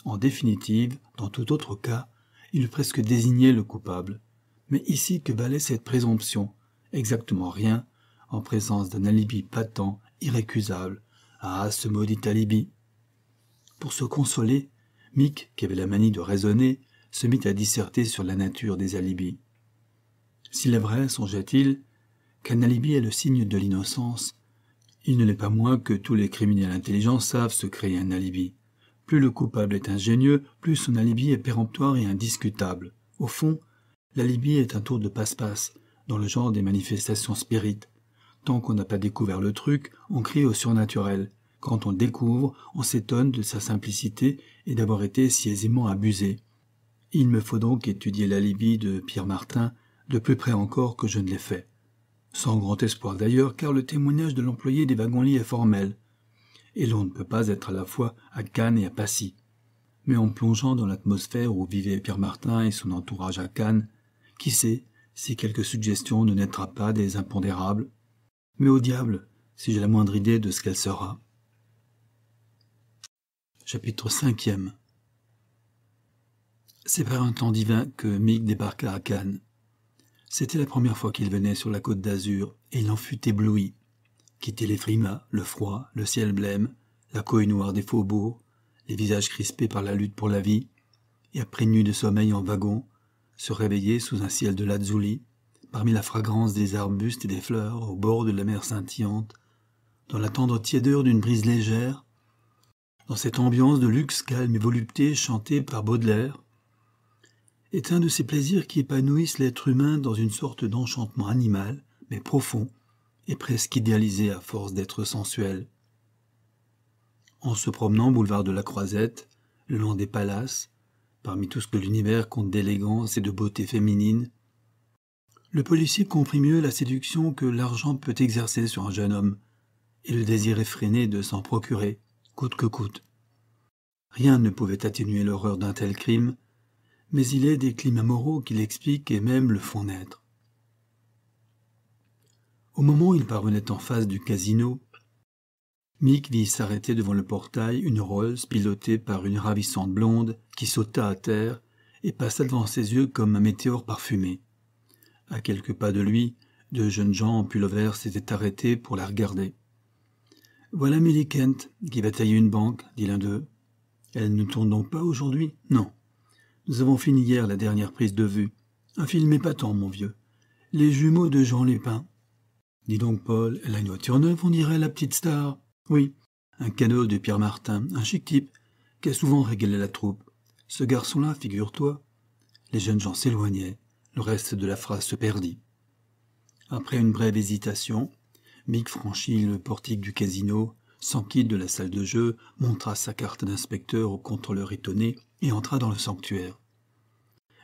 En définitive, dans tout autre cas, il presque désignait le coupable. Mais ici, que balait cette présomption Exactement rien, en présence d'un alibi patent, irrécusable. Ah, ce maudit alibi Pour se consoler, Mick, qui avait la manie de raisonner, se mit à disserter sur la nature des alibis. S'il est vrai, t il qu'un alibi est le signe de l'innocence, il ne l'est pas moins que tous les criminels intelligents savent se créer un alibi. Plus le coupable est ingénieux, plus son alibi est péremptoire et indiscutable. Au fond, l'alibi est un tour de passe-passe, dans le genre des manifestations spirites, Tant qu'on n'a pas découvert le truc, on crie au surnaturel. Quand on découvre, on s'étonne de sa simplicité et d'avoir été si aisément abusé. Il me faut donc étudier l'alibi de Pierre Martin de plus près encore que je ne l'ai fait. Sans grand espoir d'ailleurs, car le témoignage de l'employé des wagons-lits est formel. Et l'on ne peut pas être à la fois à Cannes et à Passy. Mais en plongeant dans l'atmosphère où vivait Pierre Martin et son entourage à Cannes, qui sait si quelque suggestion ne naîtra pas des impondérables mais au diable, si j'ai la moindre idée de ce qu'elle sera. Chapitre 5 C'est par un temps divin que Mick débarqua à Cannes. C'était la première fois qu'il venait sur la côte d'Azur, et il en fut ébloui. Quitter les frimas, le froid, le ciel blême, la cohue noire des faubourgs, les visages crispés par la lutte pour la vie, et après nuit de sommeil en wagon, se réveiller sous un ciel de lazuli, parmi la fragrance des arbustes et des fleurs au bord de la mer scintillante, dans la tendre tiédeur d'une brise légère, dans cette ambiance de luxe calme et volupté chantée par Baudelaire, est un de ces plaisirs qui épanouissent l'être humain dans une sorte d'enchantement animal, mais profond, et presque idéalisé à force d'être sensuel. En se promenant boulevard de la Croisette, le long des palaces, parmi tout ce que l'univers compte d'élégance et de beauté féminine, le policier comprit mieux la séduction que l'argent peut exercer sur un jeune homme, et le désir effréné de s'en procurer, coûte que coûte. Rien ne pouvait atténuer l'horreur d'un tel crime, mais il est des climats moraux qui l'expliquent et même le font naître. Au moment où il parvenait en face du casino, Mick vit s'arrêter devant le portail une rose pilotée par une ravissante blonde qui sauta à terre et passa devant ses yeux comme un météore parfumé. À quelques pas de lui, deux jeunes gens en pullover s'étaient arrêtés pour la regarder. Voilà Millie Kent qui va tailler une banque, dit l'un d'eux. Elle ne tourne donc pas aujourd'hui Non. Nous avons fini hier la dernière prise de vue. Un film épatant, mon vieux. Les jumeaux de Jean Lépin. Dis donc, Paul, elle a une voiture neuve, on dirait la petite star. Oui, un canot de Pierre Martin, un chic type, qui a souvent régalé la troupe. Ce garçon-là, figure-toi. Les jeunes gens s'éloignaient. Le reste de la phrase se perdit. Après une brève hésitation, Mick franchit le portique du casino, s'enquitte de la salle de jeu, montra sa carte d'inspecteur au contrôleur étonné et entra dans le sanctuaire.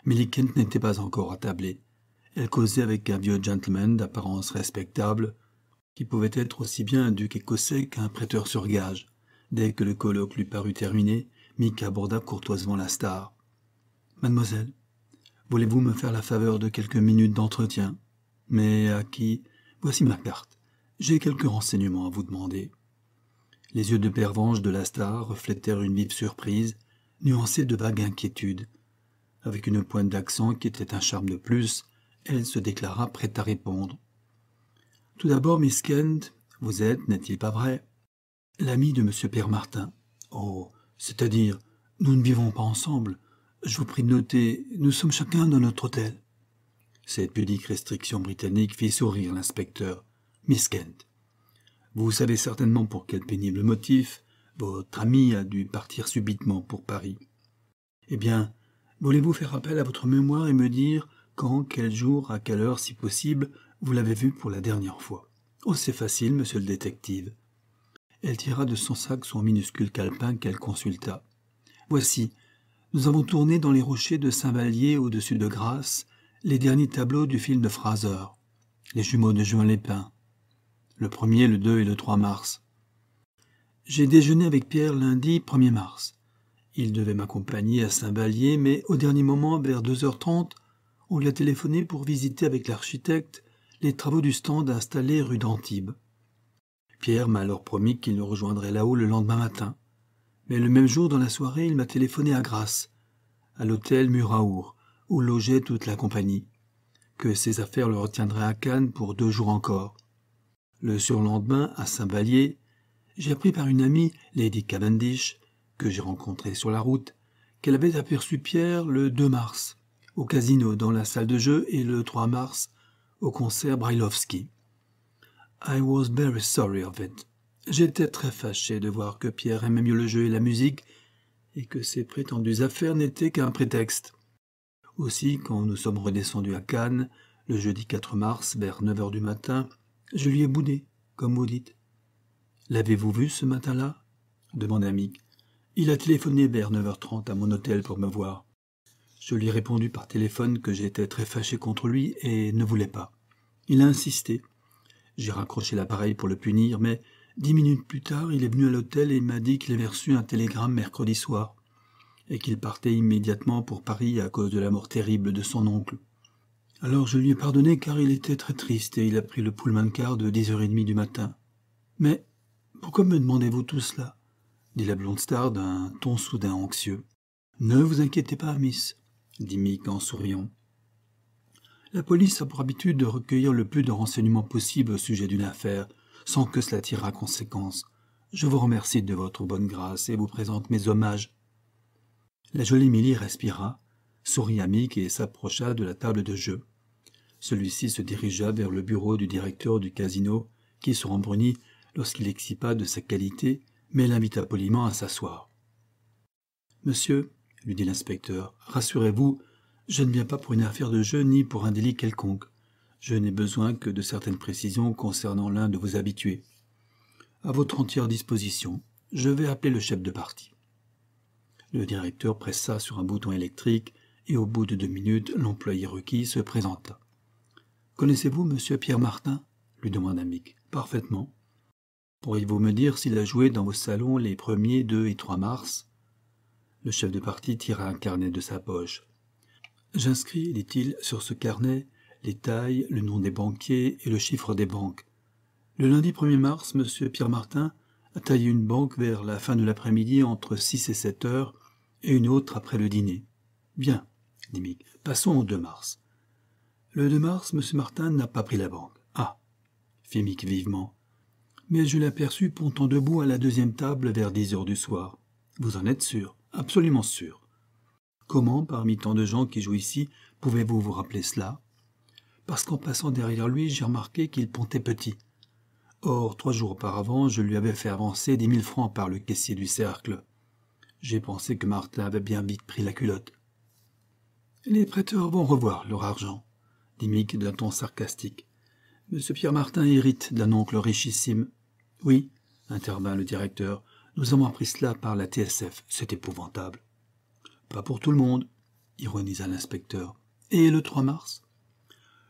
Millikent n'était pas encore attablée. Elle causait avec un vieux gentleman d'apparence respectable, qui pouvait être aussi bien un duc écossais qu'un prêteur sur gage. Dès que le colloque lui parut terminé, Mick aborda courtoisement la star. Mademoiselle, Voulez-vous me faire la faveur de quelques minutes d'entretien Mais à qui Voici ma carte. J'ai quelques renseignements à vous demander. Les yeux de Pervenche de la star reflétèrent une vive surprise, nuancée de vague inquiétude. Avec une pointe d'accent qui était un charme de plus, elle se déclara prête à répondre. Tout d'abord, Miss Kent, vous êtes, n'est-il pas vrai L'ami de M. pierre Martin. Oh, c'est-à-dire, nous ne vivons pas ensemble. Je vous prie de noter, nous sommes chacun dans notre hôtel. Cette pudique restriction britannique fit sourire l'inspecteur. Miss Kent. Vous savez certainement pour quel pénible motif votre ami a dû partir subitement pour Paris. Eh bien, voulez-vous faire appel à votre mémoire et me dire quand, quel jour, à quelle heure, si possible, vous l'avez vu pour la dernière fois Oh, c'est facile, monsieur le détective. Elle tira de son sac son minuscule calepin qu'elle consulta. Voici, nous avons tourné dans les rochers de Saint-Vallier au-dessus de Grasse les derniers tableaux du film de Fraser, Les jumeaux de Juin Lépin, le 1er, le 2 et le 3 mars. J'ai déjeuné avec Pierre lundi 1er mars. Il devait m'accompagner à Saint-Vallier, mais au dernier moment, vers 2h30, on lui a téléphoné pour visiter avec l'architecte les travaux du stand installé rue d'Antibes. Pierre m'a alors promis qu'il nous rejoindrait là-haut le lendemain matin. Mais le même jour, dans la soirée, il m'a téléphoné à Grasse, à l'hôtel Muraour, où logeait toute la compagnie, que ses affaires le retiendraient à Cannes pour deux jours encore. Le surlendemain, à Saint-Vallier, j'ai appris par une amie, Lady Cavendish, que j'ai rencontrée sur la route, qu'elle avait aperçu Pierre le 2 mars, au casino, dans la salle de jeu, et le 3 mars, au concert Brailovsky. I was very sorry of it. J'étais très fâché de voir que Pierre aimait mieux le jeu et la musique, et que ses prétendues affaires n'étaient qu'un prétexte. Aussi, quand nous sommes redescendus à Cannes, le jeudi 4 mars, vers 9 heures du matin, je lui ai boudé, comme vous dites. L'avez-vous vu ce matin-là demanda Mick. Il a téléphoné vers 9h30 à mon hôtel pour me voir. Je lui ai répondu par téléphone que j'étais très fâché contre lui et ne voulais pas. Il a insisté. J'ai raccroché l'appareil pour le punir, mais Dix minutes plus tard, il est venu à l'hôtel et m'a dit qu'il avait reçu un télégramme mercredi soir, et qu'il partait immédiatement pour Paris à cause de la mort terrible de son oncle. Alors je lui ai pardonné car il était très triste et il a pris le pullman car de dix heures et demie du matin. Mais pourquoi me demandez-vous tout cela dit la blonde star d'un ton soudain anxieux. Ne vous inquiétez pas, miss, dit Mick en souriant. La police a pour habitude de recueillir le plus de renseignements possibles au sujet d'une affaire, sans que cela tire à conséquence. Je vous remercie de votre bonne grâce et vous présente mes hommages. La jolie Milly respira, sourit à et s'approcha de la table de jeu. Celui-ci se dirigea vers le bureau du directeur du casino, qui se rembrunit lorsqu'il excipa de sa qualité, mais l'invita poliment à s'asseoir. Monsieur, lui dit l'inspecteur, rassurez-vous, je ne viens pas pour une affaire de jeu ni pour un délit quelconque. Je n'ai besoin que de certaines précisions concernant l'un de vos habitués. À votre entière disposition, je vais appeler le chef de parti. Le directeur pressa sur un bouton électrique et au bout de deux minutes, l'employé requis se présenta. Connaissez-vous monsieur Pierre Martin lui demanda Mick. Parfaitement. Pourriez-vous me dire s'il a joué dans vos salons les premiers er 2 et 3 mars Le chef de parti tira un carnet de sa poche. J'inscris, dit-il, sur ce carnet les le nom des banquiers et le chiffre des banques. Le lundi 1er mars, M. Pierre Martin a taillé une banque vers la fin de l'après-midi entre 6 et 7 heures et une autre après le dîner. Bien, dit Mick, passons au 2 mars. Le 2 mars, M. Martin n'a pas pris la banque. Ah, fit Mick vivement. Mais je l'ai aperçu pontant debout à la deuxième table vers 10 heures du soir. Vous en êtes sûr Absolument sûr. Comment, parmi tant de gens qui jouent ici, pouvez-vous vous rappeler cela parce qu'en passant derrière lui, j'ai remarqué qu'il pontait petit. Or, trois jours auparavant, je lui avais fait avancer dix mille francs par le caissier du cercle. J'ai pensé que Martin avait bien vite pris la culotte. Les prêteurs vont revoir leur argent, dit Mick d'un ton sarcastique. Monsieur Pierre Martin hérite d'un oncle richissime. Oui, intervint le directeur, nous avons appris cela par la TSF, c'est épouvantable. Pas pour tout le monde, ironisa l'inspecteur. Et le 3 mars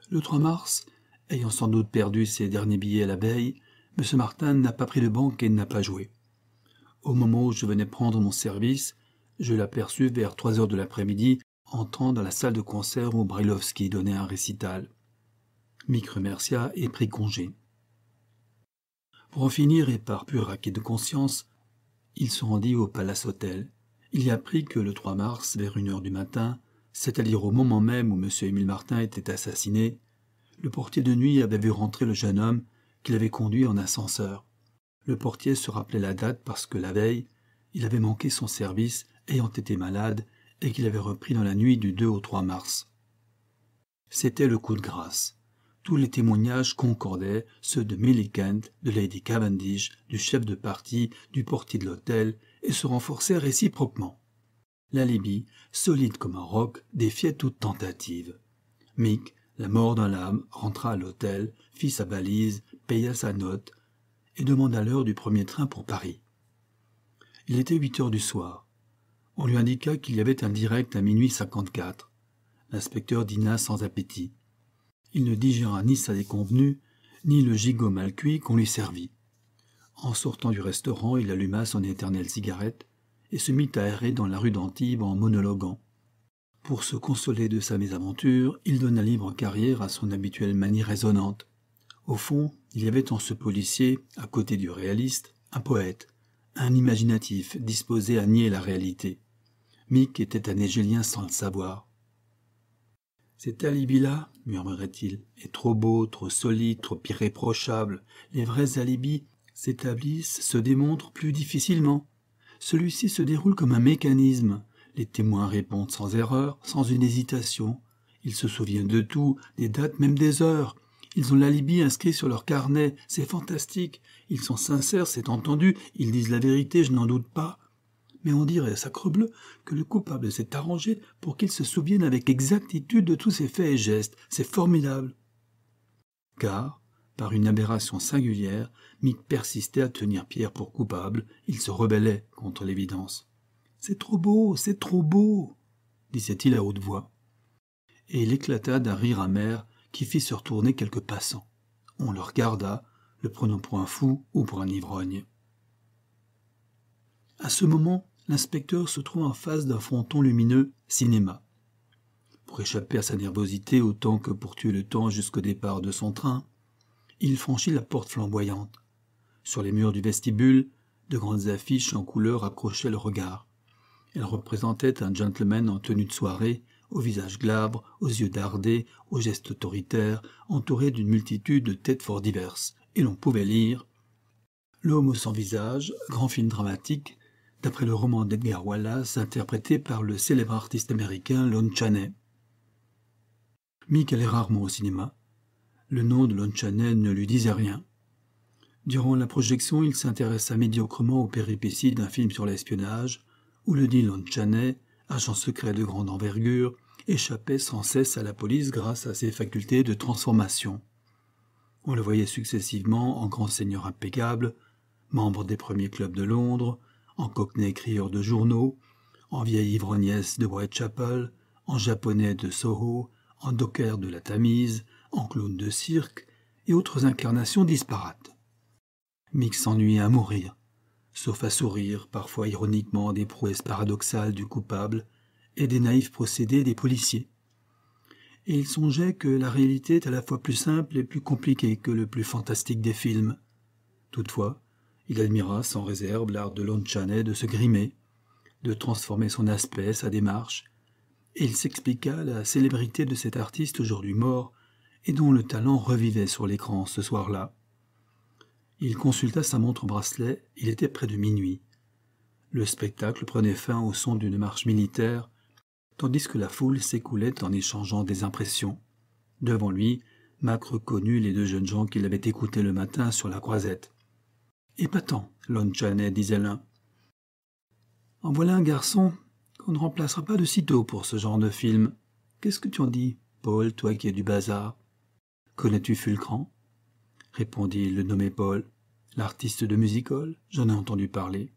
le 3 mars, ayant sans doute perdu ses derniers billets à l'abeille, M. Martin n'a pas pris le banque et n'a pas joué. Au moment où je venais prendre mon service, je l'aperçus vers trois heures de l'après-midi entrant dans la salle de concert où Brilowski donnait un récital. Mick remercia et prit congé. Pour en finir et par pur acquis de conscience, il se rendit au Palace Hotel. Il y apprit que le 3 mars, vers une heure du matin, c'est-à-dire au moment même où M. Émile Martin était assassiné, le portier de nuit avait vu rentrer le jeune homme qu'il avait conduit en ascenseur. Le portier se rappelait la date parce que la veille, il avait manqué son service ayant été malade et qu'il avait repris dans la nuit du 2 au 3 mars. C'était le coup de grâce. Tous les témoignages concordaient, ceux de Millicent, de Lady Cavendish, du chef de parti, du portier de l'hôtel, et se renforçaient réciproquement. L'alibi, solide comme un roc, défiait toute tentative. Mick, la mort dans l'âme, rentra à l'hôtel, fit sa balise, paya sa note et demanda l'heure du premier train pour Paris. Il était huit heures du soir. On lui indiqua qu'il y avait un direct à minuit cinquante-quatre. L'inspecteur dîna sans appétit. Il ne digéra ni sa déconvenue, ni le gigot mal cuit qu'on lui servit. En sortant du restaurant, il alluma son éternelle cigarette, et se mit à errer dans la rue d'Antibes en monologuant. Pour se consoler de sa mésaventure, il donna libre carrière à son habituelle manie résonnante. Au fond, il y avait en ce policier, à côté du réaliste, un poète, un imaginatif disposé à nier la réalité. Mick était un égélien sans le savoir. Cet alibi-là, murmurait-il, est trop beau, trop solide, trop irréprochable. Les vrais alibis s'établissent, se démontrent plus difficilement. Celui-ci se déroule comme un mécanisme. Les témoins répondent sans erreur, sans une hésitation. Ils se souviennent de tout, des dates, même des heures. Ils ont l'alibi inscrit sur leur carnet, c'est fantastique. Ils sont sincères, c'est entendu, ils disent la vérité, je n'en doute pas. Mais on dirait, à sacrebleu, que le coupable s'est arrangé pour qu'il se souvienne avec exactitude de tous ses faits et gestes. C'est formidable. Car, par une aberration singulière, Mick persistait à tenir Pierre pour coupable, il se rebellait contre l'évidence. C'est trop beau, c'est trop beau disait-il à haute voix. Et il éclata d'un rire amer qui fit se retourner quelques passants. On le regarda, le prenant pour un fou ou pour un ivrogne. À ce moment, l'inspecteur se trouva en face d'un fronton lumineux cinéma. Pour échapper à sa nervosité autant que pour tuer le temps jusqu'au départ de son train, il franchit la porte flamboyante. Sur les murs du vestibule, de grandes affiches en couleur accrochaient le regard. Elles représentaient un gentleman en tenue de soirée, au visage glabre, aux yeux dardés, aux gestes autoritaires, entouré d'une multitude de têtes fort diverses, et l'on pouvait lire L'homme au sans visage, grand film dramatique, d'après le roman d'Edgar Wallace, interprété par le célèbre artiste américain Lon Chaney. Mick allait rarement au cinéma. Le nom de Lonchanet ne lui disait rien. Durant la projection, il s'intéressa médiocrement aux péripéties d'un film sur l'espionnage, où le dit Chanet, agent secret de grande envergure, échappait sans cesse à la police grâce à ses facultés de transformation. On le voyait successivement en grand seigneur impeccable, membre des premiers clubs de Londres, en cockney crieur de journaux, en vieille ivrognesse de Whitechapel, en japonais de Soho, en docker de la Tamise, en clown de cirque et autres incarnations disparates. Mick s'ennuyait à mourir, sauf à sourire parfois ironiquement des prouesses paradoxales du coupable et des naïfs procédés des policiers. Et il songeait que la réalité est à la fois plus simple et plus compliquée que le plus fantastique des films. Toutefois, il admira sans réserve l'art de Chaney de se grimer, de transformer son aspect, sa démarche, et il s'expliqua la célébrité de cet artiste aujourd'hui mort et dont le talent revivait sur l'écran ce soir-là. Il consulta sa montre bracelet, il était près de minuit. Le spectacle prenait fin au son d'une marche militaire, tandis que la foule s'écoulait en échangeant des impressions. Devant lui, Mac reconnut les deux jeunes gens qu'il avait écoutés le matin sur la croisette. Épatant, Lon Chaney, disait l'un. En voilà un garçon qu'on ne remplacera pas de sitôt pour ce genre de film. Qu'est-ce que tu en dis, Paul, toi qui es du bazar Connais-tu Fulcran répondit le nommé Paul, l'artiste de musicole, J'en ai entendu parler.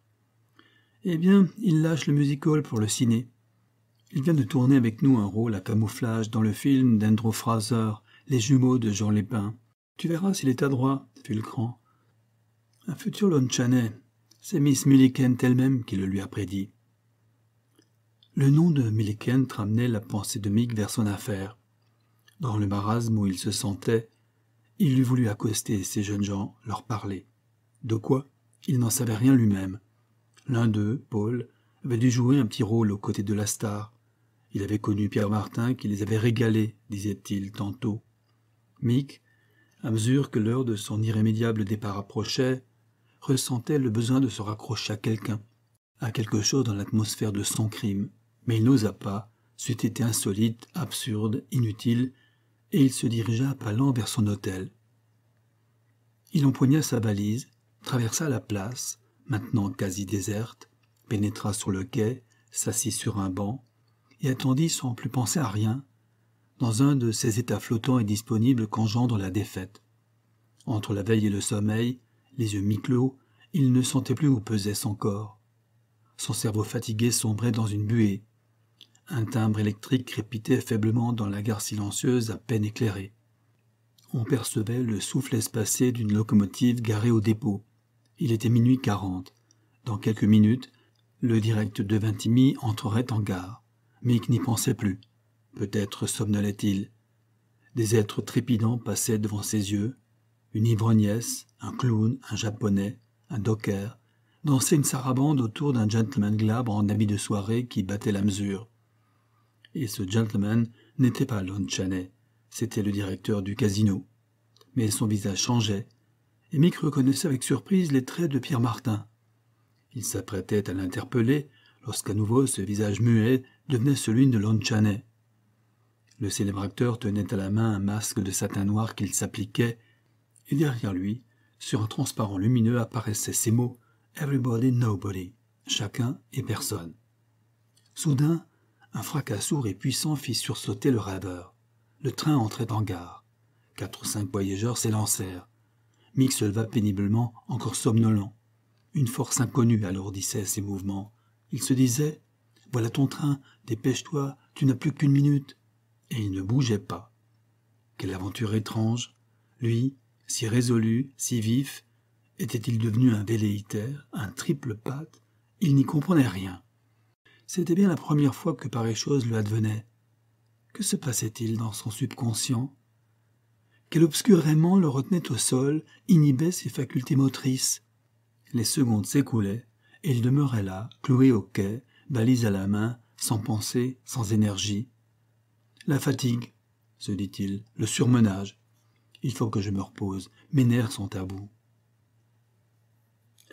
Eh bien, il lâche le music pour le ciné. Il vient de tourner avec nous un rôle à camouflage dans le film d'Andrew Fraser, Les jumeaux de Jean Lépin. Tu verras s'il est adroit, Fulcran. Un futur Lon Chaney, c'est Miss Milliken elle-même qui le lui a prédit. Le nom de Milliken ramenait la pensée de Mick vers son affaire dans le marasme où il se sentait, il eût voulu accoster ces jeunes gens, leur parler. De quoi il n'en savait rien lui-même. L'un d'eux, Paul, avait dû jouer un petit rôle aux côtés de la star. Il avait connu Pierre Martin qui les avait régalés, disait-il tantôt. Mick, à mesure que l'heure de son irrémédiable départ approchait, ressentait le besoin de se raccrocher à quelqu'un, à quelque chose dans l'atmosphère de son crime. Mais il n'osa pas, c'eût été insolite, absurde, inutile, et il se dirigea à Palan vers son hôtel. Il empoigna sa balise, traversa la place, maintenant quasi déserte, pénétra sur le quai, s'assit sur un banc, et attendit sans plus penser à rien, dans un de ces états flottants et disponibles qu'engendre la défaite. Entre la veille et le sommeil, les yeux mi-clos, il ne sentait plus où pesait son corps. Son cerveau fatigué sombrait dans une buée, un timbre électrique crépitait faiblement dans la gare silencieuse à peine éclairée. On percevait le souffle espacé d'une locomotive garée au dépôt. Il était minuit quarante. Dans quelques minutes, le direct de Vintimille entrerait en gare. Mick n'y pensait plus. Peut-être somnolait-il. Des êtres trépidants passaient devant ses yeux. Une ivrognesse, un clown, un japonais, un docker, dansaient une sarabande autour d'un gentleman glabre en habit de soirée qui battait la mesure. Et ce gentleman n'était pas Lon Chaney, c'était le directeur du casino. Mais son visage changeait, et Mick reconnaissait avec surprise les traits de Pierre Martin. Il s'apprêtait à l'interpeller lorsqu'à nouveau ce visage muet devenait celui de Lon Chaney. Le célèbre acteur tenait à la main un masque de satin noir qu'il s'appliquait, et derrière lui, sur un transparent lumineux, apparaissaient ces mots Everybody, nobody, chacun et personne. Soudain, un fracas sourd et puissant fit sursauter le radeur Le train entrait en gare. Quatre ou cinq voyageurs s'élancèrent. Mick se leva péniblement, encore somnolent. Une force inconnue alourdissait ses mouvements. Il se disait Voilà ton train, dépêche-toi, tu n'as plus qu'une minute. Et il ne bougeait pas. Quelle aventure étrange Lui, si résolu, si vif, était-il devenu un véléitaire, un triple patte Il n'y comprenait rien. C'était bien la première fois que pareille chose lui advenait. Que se passait-il dans son subconscient Quel obscur aimant le retenait au sol, inhibait ses facultés motrices Les secondes s'écoulaient, et il demeurait là, cloué au quai, balise à la main, sans pensée, sans énergie. La fatigue, se dit-il, le surmenage. Il faut que je me repose, mes nerfs sont à bout.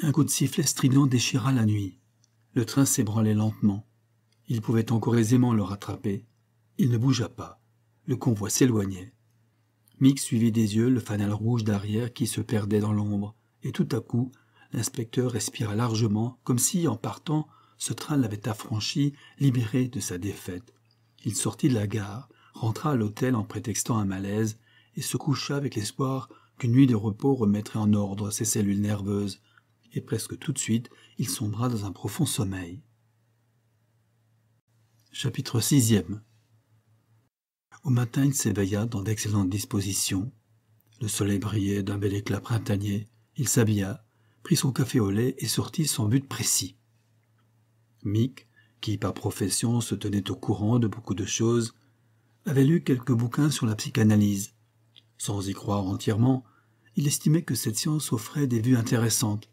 Un coup de sifflet strident déchira la nuit. Le train s'ébranlait lentement. Il pouvait encore aisément le rattraper. Il ne bougea pas. Le convoi s'éloignait. Mick suivit des yeux le fanal rouge d'arrière qui se perdait dans l'ombre, et tout à coup, l'inspecteur respira largement, comme si, en partant, ce train l'avait affranchi, libéré de sa défaite. Il sortit de la gare, rentra à l'hôtel en prétextant un malaise, et se coucha avec l'espoir qu'une nuit de repos remettrait en ordre ses cellules nerveuses, et presque tout de suite il sombra dans un profond sommeil. Chapitre sixième Au matin il s'éveilla dans d'excellentes dispositions. Le soleil brillait d'un bel éclat printanier, il s'habilla, prit son café au lait et sortit sans but précis. Mick, qui par profession se tenait au courant de beaucoup de choses, avait lu quelques bouquins sur la psychanalyse. Sans y croire entièrement, il estimait que cette science offrait des vues intéressantes,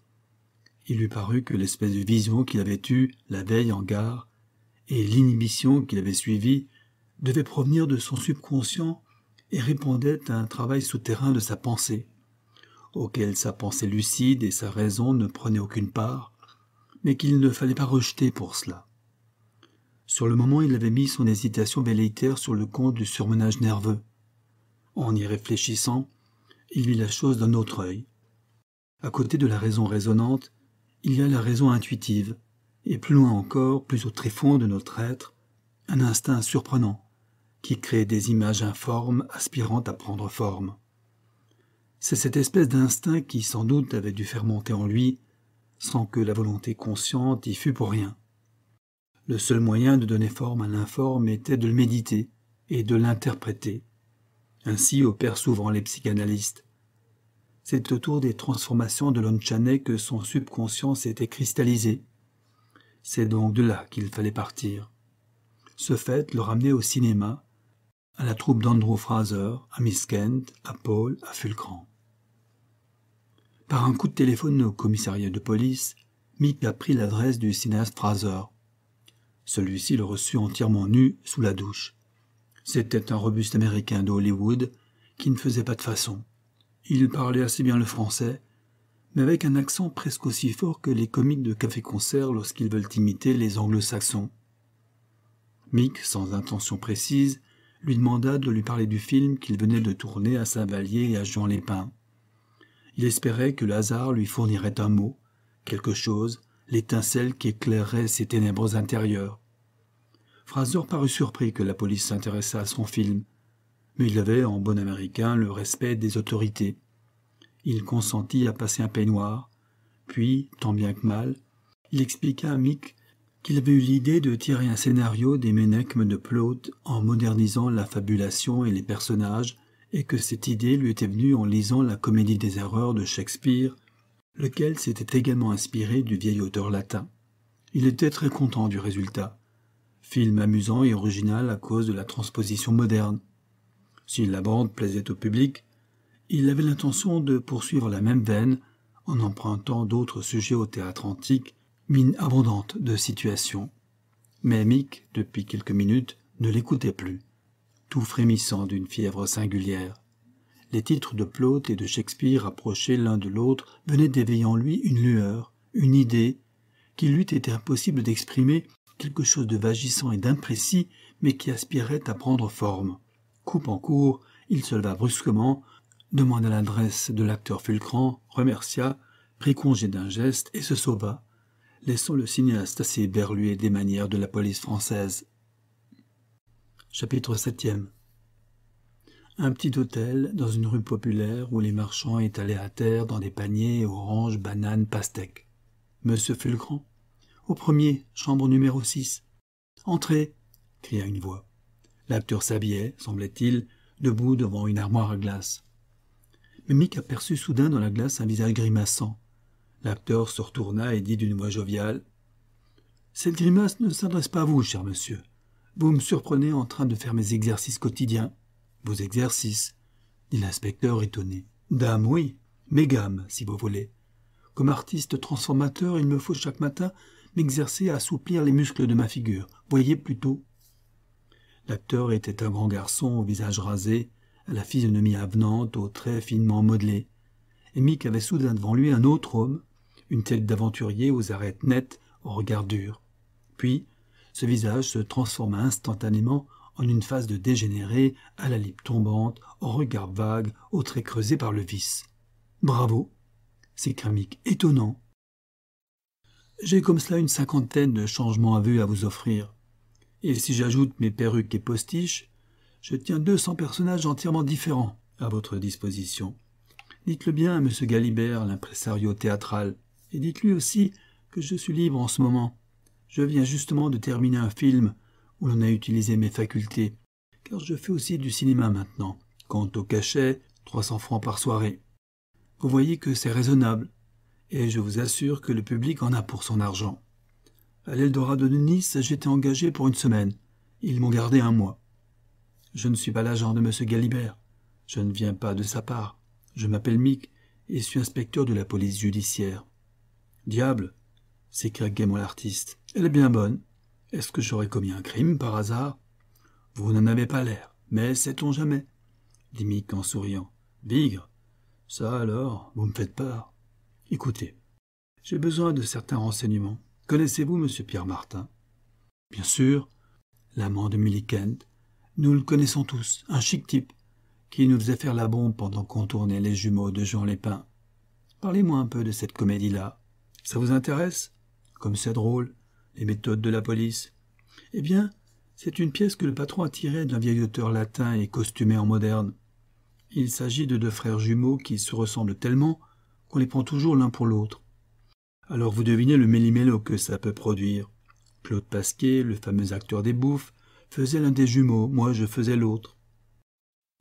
il lui parut que l'espèce de vision qu'il avait eue la veille en gare et l'inhibition qu'il avait suivie devaient provenir de son subconscient et répondaient à un travail souterrain de sa pensée, auquel sa pensée lucide et sa raison ne prenaient aucune part, mais qu'il ne fallait pas rejeter pour cela. Sur le moment, il avait mis son hésitation velléitaire sur le compte du surmenage nerveux. En y réfléchissant, il vit la chose d'un autre œil. À côté de la raison raisonnante, il y a la raison intuitive, et plus loin encore, plus au tréfonds de notre être, un instinct surprenant, qui crée des images informes aspirant à prendre forme. C'est cette espèce d'instinct qui sans doute avait dû faire monter en lui, sans que la volonté consciente y fût pour rien. Le seul moyen de donner forme à l'informe était de le méditer et de l'interpréter. Ainsi opèrent souvent les psychanalystes, c'est autour des transformations de Chaney que son subconscient s'était cristallisé. C'est donc de là qu'il fallait partir. Ce fait le ramenait au cinéma, à la troupe d'Andrew Fraser, à Miss Kent, à Paul, à Fulcran. Par un coup de téléphone au commissariat de police, Mick pris l'adresse du cinéaste Fraser. Celui-ci le reçut entièrement nu, sous la douche. C'était un robuste américain de Hollywood qui ne faisait pas de façon. Il parlait assez bien le français, mais avec un accent presque aussi fort que les comiques de café-concert lorsqu'ils veulent imiter les anglo-saxons. Mick, sans intention précise, lui demanda de lui parler du film qu'il venait de tourner à Saint-Vallier et à Jean-Lépin. Il espérait que le hasard lui fournirait un mot, quelque chose, l'étincelle qui éclairait ses ténèbres intérieures. Fraser parut surpris que la police s'intéressât à son film, mais il avait, en bon américain, le respect des autorités. Il consentit à passer un peignoir, puis, tant bien que mal, il expliqua à Mick qu'il avait eu l'idée de tirer un scénario des Ménechmes de plot en modernisant la fabulation et les personnages, et que cette idée lui était venue en lisant la Comédie des erreurs de Shakespeare, lequel s'était également inspiré du vieil auteur latin. Il était très content du résultat. Film amusant et original à cause de la transposition moderne. Si la bande plaisait au public, il avait l'intention de poursuivre la même veine en empruntant d'autres sujets au théâtre antique, mine abondante de situations. Mais Mick, depuis quelques minutes, ne l'écoutait plus, tout frémissant d'une fièvre singulière. Les titres de Plaut et de Shakespeare rapprochés l'un de l'autre venaient d'éveiller en lui une lueur, une idée, qu'il lui était impossible d'exprimer, quelque chose de vagissant et d'imprécis, mais qui aspirait à prendre forme coupe en cours, il se leva brusquement, demanda l'adresse de l'acteur Fulcran, remercia, prit congé d'un geste et se sauva, laissant le cinéaste assez berlué des manières de la police française. Chapitre 7 Un petit hôtel dans une rue populaire où les marchands étalaient à terre dans des paniers oranges, bananes, pastèques. Monsieur Fulcran Au premier, chambre numéro 6. Entrez cria une voix. L'acteur s'habillait, semblait-il, debout devant une armoire à glace. Mick aperçut soudain dans la glace un visage grimaçant. L'acteur se retourna et dit d'une voix joviale Cette grimace ne s'adresse pas à vous, cher monsieur. Vous me surprenez en train de faire mes exercices quotidiens. Vos exercices dit l'inspecteur étonné. Dame, oui, mes gammes, si vous voulez. Comme artiste transformateur, il me faut chaque matin m'exercer à assouplir les muscles de ma figure. Voyez plutôt L'acteur était un grand garçon au visage rasé, à la physionomie avenante, aux traits finement modelés. Et Mick avait soudain devant lui un autre homme, une tête d'aventurier aux arêtes nettes, au regard dur. Puis, ce visage se transforma instantanément en une phase de dégénéré, à la lippe tombante, au regard vague, aux traits creusés par le vice. Bravo s'écria Mick, étonnant. J'ai comme cela une cinquantaine de changements à vue à vous offrir. Et si j'ajoute mes perruques et postiches, je tiens deux cents personnages entièrement différents à votre disposition. Dites-le bien à M. Galibert, l'impresario théâtral, et dites-lui aussi que je suis libre en ce moment. Je viens justement de terminer un film où l'on a utilisé mes facultés, car je fais aussi du cinéma maintenant. Quant au cachet, 300 francs par soirée. Vous voyez que c'est raisonnable, et je vous assure que le public en a pour son argent. À l'Eldorado de Nice, j'étais engagé pour une semaine. Ils m'ont gardé un mois. Je ne suis pas l'agent de M. Galibert. Je ne viens pas de sa part. Je m'appelle Mick et suis inspecteur de la police judiciaire. Diable s'écria gaiement l'artiste. Elle est bien bonne. Est-ce que j'aurais commis un crime par hasard Vous n'en avez pas l'air, mais sait-on jamais dit Mick en souriant. Bigre Ça alors, vous me faites peur. Écoutez, j'ai besoin de certains renseignements. Connaissez-vous M. Pierre Martin Bien sûr, l'amant de Mulliken. Nous le connaissons tous, un chic type, qui nous faisait faire la bombe pendant qu'on tournait les jumeaux de Jean Lépin. Parlez-moi un peu de cette comédie-là. Ça vous intéresse Comme c'est drôle, les méthodes de la police. Eh bien, c'est une pièce que le patron a tirée d'un vieil auteur latin et costumé en moderne. Il s'agit de deux frères jumeaux qui se ressemblent tellement qu'on les prend toujours l'un pour l'autre. Alors vous devinez le méli-mélo que ça peut produire. Claude Pasquier, le fameux acteur des bouffes, faisait l'un des jumeaux, moi je faisais l'autre.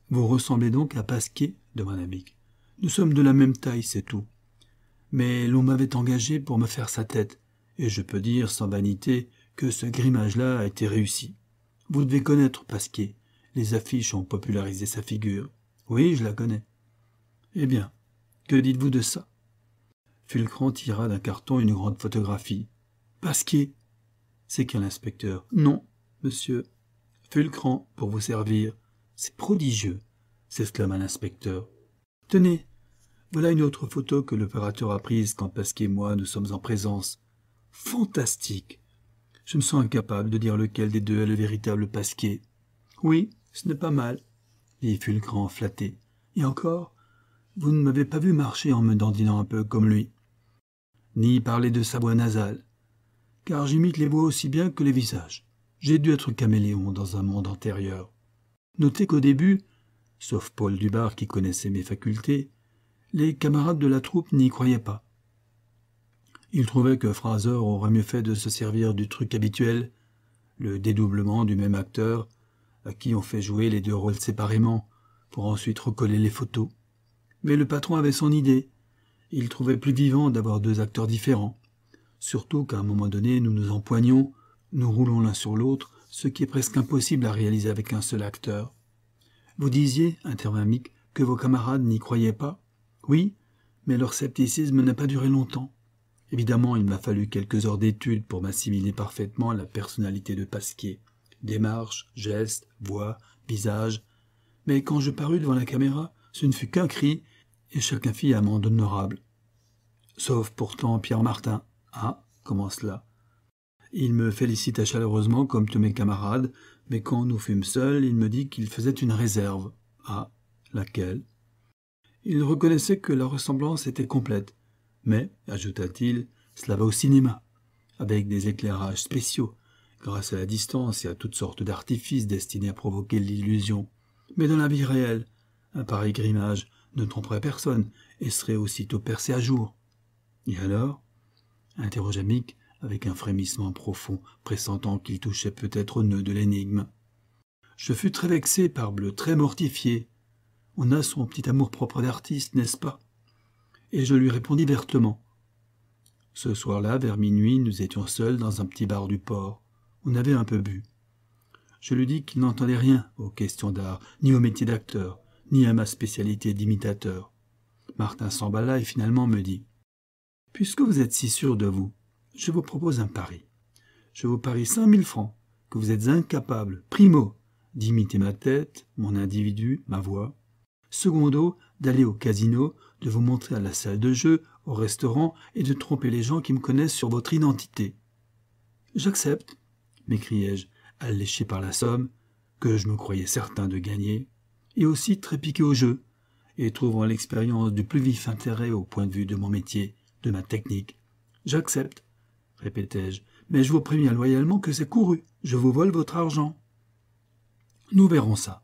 Vous ressemblez donc à Pasquier demanda Mick. « Nous sommes de la même taille, c'est tout. Mais l'on m'avait engagé pour me faire sa tête, et je peux dire sans vanité que ce grimage-là a été réussi. Vous devez connaître Pasquier. Les affiches ont popularisé sa figure. Oui, je la connais. Eh bien, que dites-vous de ça Fulcran tira d'un carton une grande photographie. Pasquier s'écria l'inspecteur. Non, monsieur. Fulcran, pour vous servir. C'est prodigieux, s'exclama l'inspecteur. Tenez, voilà une autre photo que l'opérateur a prise quand Pasquier et moi nous sommes en présence. Fantastique. Je me sens incapable de dire lequel des deux est le véritable Pasquier. Oui, ce n'est pas mal, dit Fulcran flatté. Et encore, vous ne m'avez pas vu marcher en me dandinant un peu comme lui, ni parler de sa voix nasale, car j'imite les voix aussi bien que les visages. J'ai dû être caméléon dans un monde antérieur. Notez qu'au début, sauf Paul Dubar qui connaissait mes facultés, les camarades de la troupe n'y croyaient pas. Ils trouvaient que Fraser aurait mieux fait de se servir du truc habituel, le dédoublement du même acteur, à qui on fait jouer les deux rôles séparément, pour ensuite recoller les photos. Mais le patron avait son idée. Il trouvait plus vivant d'avoir deux acteurs différents. Surtout qu'à un moment donné, nous nous empoignons, nous roulons l'un sur l'autre, ce qui est presque impossible à réaliser avec un seul acteur. Vous disiez, intervint Mick, que vos camarades n'y croyaient pas. Oui, mais leur scepticisme n'a pas duré longtemps. Évidemment, il m'a fallu quelques heures d'études pour m'assimiler parfaitement la personnalité de Pasquier. Démarche, gestes, voix, visage. Mais quand je parus devant la caméra, ce ne fut qu'un cri et chacun fit amende honorable. Sauf pourtant Pierre Martin. Ah, comment cela Il me félicita chaleureusement comme tous mes camarades, mais quand nous fûmes seuls, il me dit qu'il faisait une réserve. Ah, laquelle Il reconnaissait que la ressemblance était complète. Mais, ajouta-t-il, cela va au cinéma, avec des éclairages spéciaux, grâce à la distance et à toutes sortes d'artifices destinés à provoquer l'illusion. Mais dans la vie réelle, un pareil grimage ne tromperait personne et serait aussitôt percé à jour. Et alors interrogea Mick avec un frémissement profond, pressentant qu'il touchait peut-être au nœud de l'énigme. Je fus très vexé, parbleu, très mortifié. On a son petit amour-propre d'artiste, n'est-ce pas Et je lui répondis vertement. Ce soir-là, vers minuit, nous étions seuls dans un petit bar du port. On avait un peu bu. Je lui dis qu'il n'entendait rien aux questions d'art, ni au métier d'acteur, ni à ma spécialité d'imitateur. Martin s'emballa et finalement me dit Puisque vous êtes si sûr de vous, je vous propose un pari. Je vous parie cinq mille francs que vous êtes incapable, primo, d'imiter ma tête, mon individu, ma voix, secondo, d'aller au casino, de vous montrer à la salle de jeu, au restaurant et de tromper les gens qui me connaissent sur votre identité. J'accepte, m'écriai-je, alléché par la somme, que je me croyais certain de gagner, et aussi très piqué au jeu, et trouvant l'expérience du plus vif intérêt au point de vue de mon métier, de ma technique. J'accepte, répétai-je, mais je vous préviens loyalement que c'est couru, je vous vole votre argent. Nous verrons ça,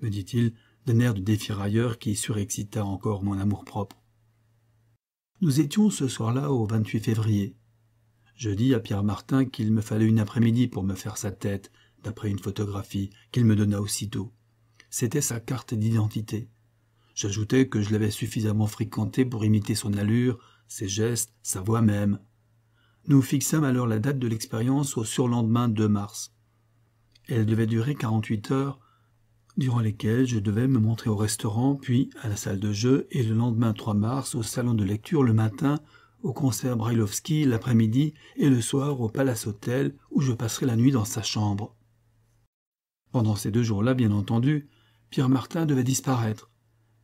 me dit-il, d'un air de défirailleur qui surexcita encore mon amour-propre. Nous étions ce soir-là au 28 février. Je dis à Pierre Martin qu'il me fallait une après-midi pour me faire sa tête, d'après une photographie qu'il me donna aussitôt. C'était sa carte d'identité. J'ajoutais que je l'avais suffisamment fréquentée pour imiter son allure, ses gestes, sa voix même. Nous fixâmes alors la date de l'expérience au surlendemain 2 mars. Elle devait durer 48 heures, durant lesquelles je devais me montrer au restaurant, puis à la salle de jeu, et le lendemain 3 mars au salon de lecture le matin, au concert Brailovski l'après-midi et le soir au Palace Hotel, où je passerai la nuit dans sa chambre. Pendant ces deux jours-là, bien entendu, Pierre Martin devait disparaître,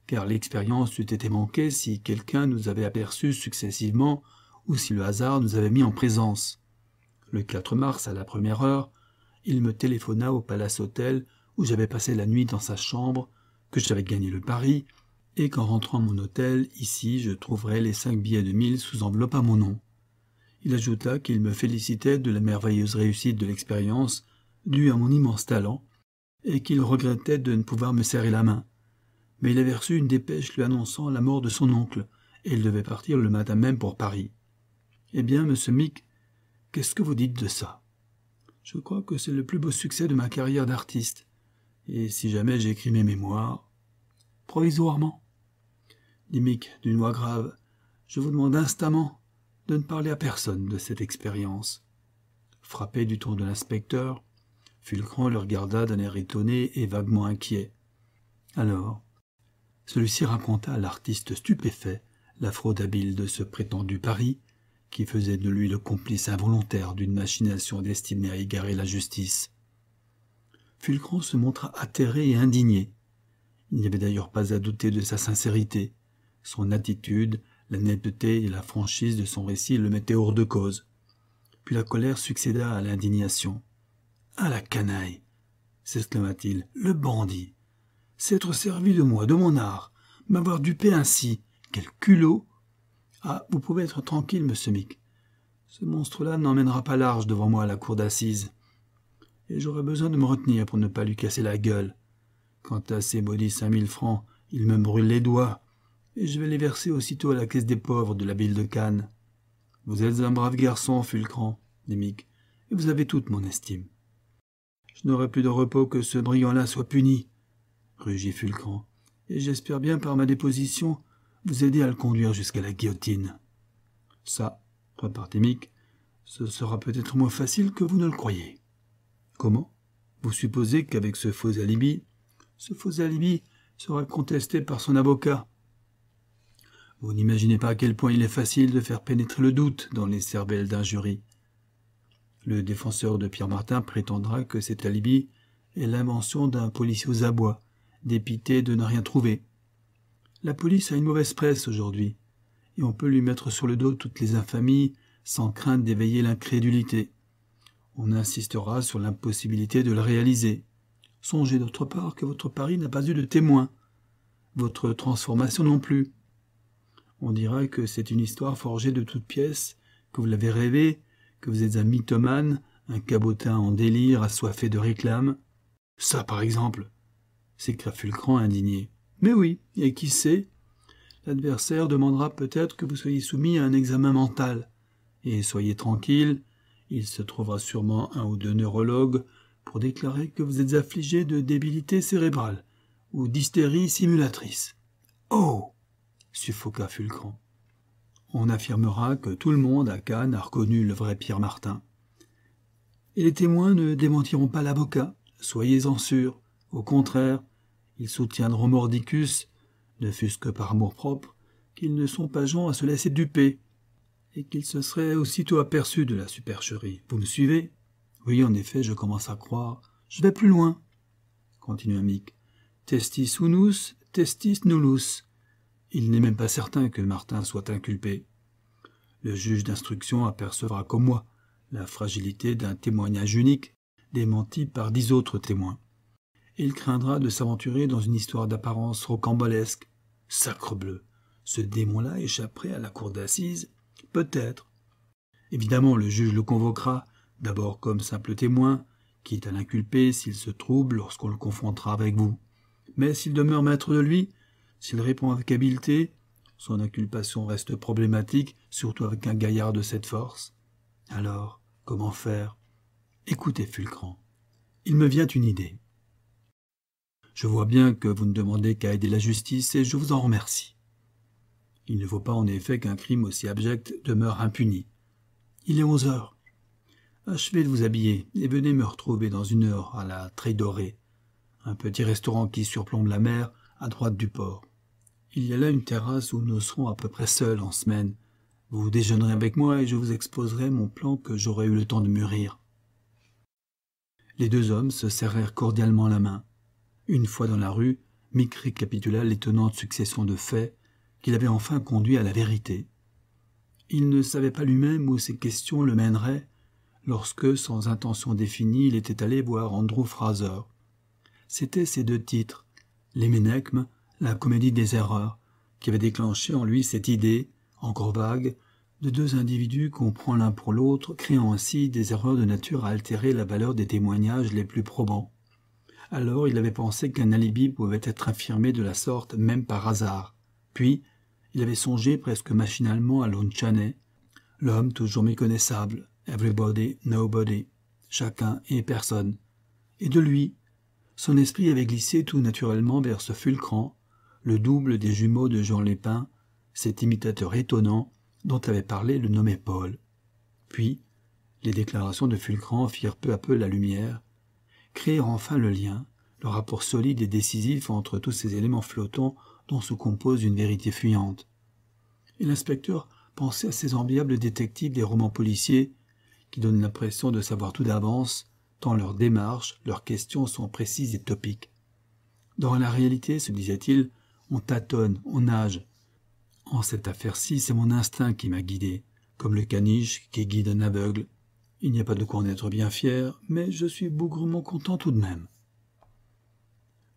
car l'expérience eût été manquée si quelqu'un nous avait aperçus successivement ou si le hasard nous avait mis en présence. Le 4 mars, à la première heure, il me téléphona au Palace Hôtel où j'avais passé la nuit dans sa chambre, que j'avais gagné le pari, et qu'en rentrant à mon hôtel, ici, je trouverais les cinq billets de mille sous enveloppe à mon nom. Il ajouta qu'il me félicitait de la merveilleuse réussite de l'expérience due à mon immense talent, et qu'il regrettait de ne pouvoir me serrer la main. Mais il avait reçu une dépêche lui annonçant la mort de son oncle, et il devait partir le matin même pour Paris. Eh bien, monsieur Mick, qu'est-ce que vous dites de ça Je crois que c'est le plus beau succès de ma carrière d'artiste. Et si jamais j'écris mes mémoires Provisoirement. Dit Mick d'une voix grave, je vous demande instamment de ne parler à personne de cette expérience. Frappé du ton de l'inspecteur, Fulcran le regarda d'un air étonné et vaguement inquiet. Alors, celui-ci raconta à l'artiste stupéfait la fraude habile de ce prétendu pari, qui faisait de lui le complice involontaire d'une machination destinée à égarer la justice. Fulcran se montra atterré et indigné. Il n'y avait d'ailleurs pas à douter de sa sincérité. Son attitude, la netteté et la franchise de son récit le mettaient hors de cause. Puis la colère succéda à l'indignation. À la canaille s'exclama-t-il, le bandit S'être servi de moi, de mon art, m'avoir dupé ainsi, quel culot Ah, vous pouvez être tranquille, monsieur Mick. Ce monstre-là n'emmènera pas large devant moi à la cour d'assises. Et j'aurai besoin de me retenir pour ne pas lui casser la gueule. Quant à ces maudits cinq mille francs, ils me brûlent les doigts, et je vais les verser aussitôt à la caisse des pauvres de la ville de Cannes. Vous êtes un brave garçon, Fulcran, dit Mick, et vous avez toute mon estime. Je n'aurai plus de repos que ce brigand-là soit puni, rugit Fulcran, et j'espère bien par ma déposition vous aider à le conduire jusqu'à la guillotine. Ça, repartit Mick, ce sera peut-être moins facile que vous ne le croyez. Comment Vous supposez qu'avec ce faux alibi, ce faux alibi sera contesté par son avocat. Vous n'imaginez pas à quel point il est facile de faire pénétrer le doute dans les cervelles d'un jury. Le défenseur de Pierre Martin prétendra que cet alibi est l'invention d'un policier aux abois, dépité de ne rien trouver. La police a une mauvaise presse aujourd'hui, et on peut lui mettre sur le dos toutes les infamies sans crainte d'éveiller l'incrédulité. On insistera sur l'impossibilité de le réaliser. Songez d'autre part que votre pari n'a pas eu de témoin, votre transformation non plus. On dira que c'est une histoire forgée de toutes pièces, que vous l'avez rêvée que vous êtes un mythomane, un cabotin en délire, assoiffé de réclame. Ça, par exemple s'écria Fulcran indigné. Mais oui, et qui sait L'adversaire demandera peut-être que vous soyez soumis à un examen mental. Et soyez tranquille, il se trouvera sûrement un ou deux neurologues pour déclarer que vous êtes affligé de débilité cérébrale ou d'hystérie simulatrice. Oh suffoqua Fulcran on affirmera que tout le monde à Cannes a reconnu le vrai Pierre Martin. Et les témoins ne démentiront pas l'avocat, soyez-en sûrs. Au contraire, ils soutiendront Mordicus, ne fût-ce que par amour propre, qu'ils ne sont pas gens à se laisser duper, et qu'ils se seraient aussitôt aperçus de la supercherie. Vous me suivez Oui, en effet, je commence à croire. Je vais plus loin. Continua Mick. Testis unus, testis nullus. Il n'est même pas certain que Martin soit inculpé. Le juge d'instruction apercevra comme moi la fragilité d'un témoignage unique, démenti par dix autres témoins. Il craindra de s'aventurer dans une histoire d'apparence rocambolesque. bleu Ce démon-là échapperait à la cour d'assises Peut-être. Évidemment, le juge le convoquera, d'abord comme simple témoin, quitte à l'inculper s'il se trouble lorsqu'on le confrontera avec vous. Mais s'il demeure maître de lui, s'il répond avec habileté, son inculpation reste problématique, surtout avec un gaillard de cette force. Alors, comment faire Écoutez, Fulcran. Il me vient une idée. Je vois bien que vous ne demandez qu'à aider la justice et je vous en remercie. Il ne faut pas en effet qu'un crime aussi abject demeure impuni. Il est onze heures. Achevez de vous habiller et venez me retrouver dans une heure à la Très-Dorée, un petit restaurant qui surplombe la mer à droite du port. Il y a là une terrasse où nous serons à peu près seuls en semaine. Vous déjeunerez avec moi et je vous exposerai mon plan que j'aurai eu le temps de mûrir. Les deux hommes se serrèrent cordialement la main. Une fois dans la rue, Mick récapitula l'étonnante succession de faits qu'il avait enfin conduit à la vérité. Il ne savait pas lui-même où ces questions le mèneraient, lorsque, sans intention définie, il était allé voir Andrew Fraser. C'étaient ces deux titres, les la comédie des erreurs, qui avait déclenché en lui cette idée, encore vague, de deux individus qu'on prend l'un pour l'autre, créant ainsi des erreurs de nature à altérer la valeur des témoignages les plus probants. Alors il avait pensé qu'un alibi pouvait être affirmé de la sorte même par hasard. Puis, il avait songé presque machinalement à Lon l'homme toujours méconnaissable, everybody, nobody, chacun et personne. Et de lui, son esprit avait glissé tout naturellement vers ce fulcran, le double des jumeaux de Jean Lépin, cet imitateur étonnant dont avait parlé le nommé Paul. Puis, les déclarations de Fulcran firent peu à peu la lumière, créèrent enfin le lien, le rapport solide et décisif entre tous ces éléments flottants dont se compose une vérité fuyante. Et l'inspecteur pensait à ces enviables détectives des romans policiers qui donnent l'impression de savoir tout d'avance, tant leurs démarches, leurs questions sont précises et topiques. Dans la réalité, se disait-il, on tâtonne, on nage. En cette affaire-ci, c'est mon instinct qui m'a guidé, comme le caniche qui guide un aveugle. Il n'y a pas de quoi en être bien fier, mais je suis bougrement content tout de même.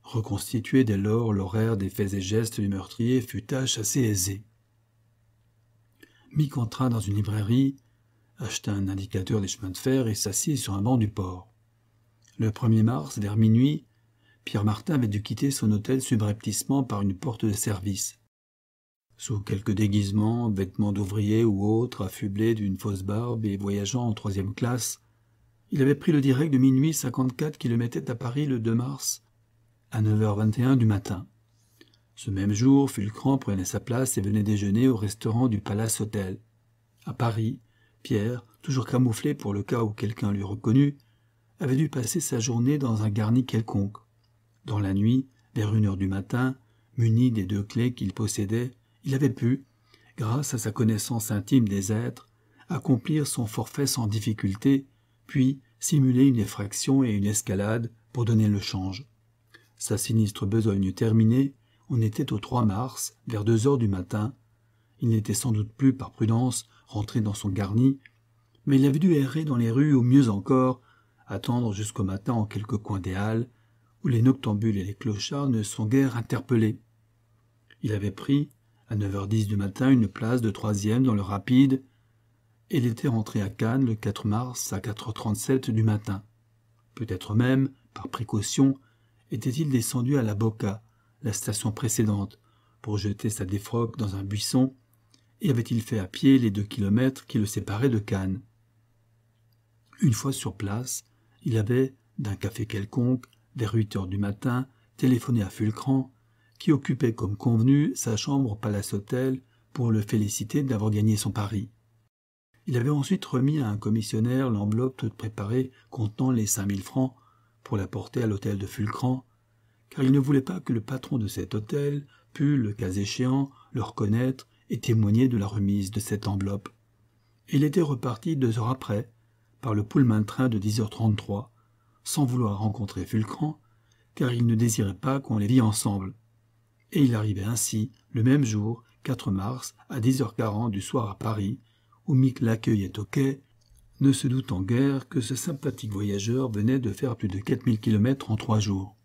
Reconstituer dès lors l'horaire des faits et gestes du meurtrier fut tâche assez aisée. Mick entra dans une librairie, acheta un indicateur des chemins de fer et s'assit sur un banc du port. Le 1er mars, vers minuit, Pierre Martin avait dû quitter son hôtel subrepticement par une porte de service. Sous quelque déguisement, vêtements d'ouvrier ou autre, affublé d'une fausse barbe et voyageant en troisième classe, il avait pris le direct de minuit 54 qui le mettait à Paris le 2 mars à 9h21 du matin. Ce même jour, Fulcran prenait sa place et venait déjeuner au restaurant du Palace Hôtel. À Paris, Pierre, toujours camouflé pour le cas où quelqu'un l'eût reconnu, avait dû passer sa journée dans un garni quelconque. Dans la nuit, vers une heure du matin, muni des deux clés qu'il possédait, il avait pu, grâce à sa connaissance intime des êtres, accomplir son forfait sans difficulté, puis simuler une effraction et une escalade pour donner le change. Sa sinistre besogne terminée, on était au 3 mars, vers deux heures du matin. Il n'était sans doute plus, par prudence, rentré dans son garni, mais il avait dû errer dans les rues, ou mieux encore, attendre jusqu'au matin en quelque coin des halles, les noctambules et les clochards ne sont guère interpellés. Il avait pris, à 9h10 du matin, une place de troisième dans le rapide, et il était rentré à Cannes le 4 mars à 4h37 du matin. Peut-être même, par précaution, était-il descendu à la Boca, la station précédente, pour jeter sa défroque dans un buisson, et avait-il fait à pied les deux kilomètres qui le séparaient de Cannes. Une fois sur place, il avait, d'un café quelconque, vers huit heures du matin, téléphoner à Fulcran, qui occupait comme convenu sa chambre au Palace Hotel pour le féliciter d'avoir gagné son pari. Il avait ensuite remis à un commissionnaire l'enveloppe toute préparée contenant les cinq mille francs pour la porter à l'hôtel de Fulcran, car il ne voulait pas que le patron de cet hôtel pût, le cas échéant, le reconnaître et témoigner de la remise de cette enveloppe. Il était reparti deux heures après, par le Pullman-train de 10h33, sans vouloir rencontrer Fulcran, car il ne désirait pas qu'on les vît ensemble. Et il arrivait ainsi, le même jour, 4 mars, à 10h40 du soir à Paris, où Mick l'accueillait au quai, ne se doutant guère que ce sympathique voyageur venait de faire plus de 4000 kilomètres en trois jours.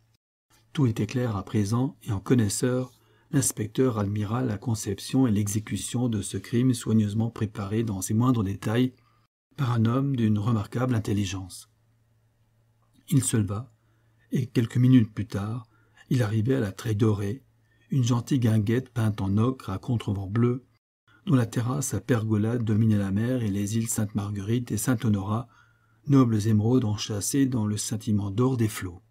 Tout était clair à présent, et en connaisseur, l'inspecteur admira la conception et l'exécution de ce crime soigneusement préparé dans ses moindres détails par un homme d'une remarquable intelligence il se leva, et quelques minutes plus tard, il arrivait à la Traie Dorée, une gentille guinguette peinte en ocre à contrevent bleu, dont la terrasse à pergolade dominait la mer et les îles Sainte-Marguerite et Sainte-Honorat, nobles émeraudes enchâssées dans le scintillement d'or des flots.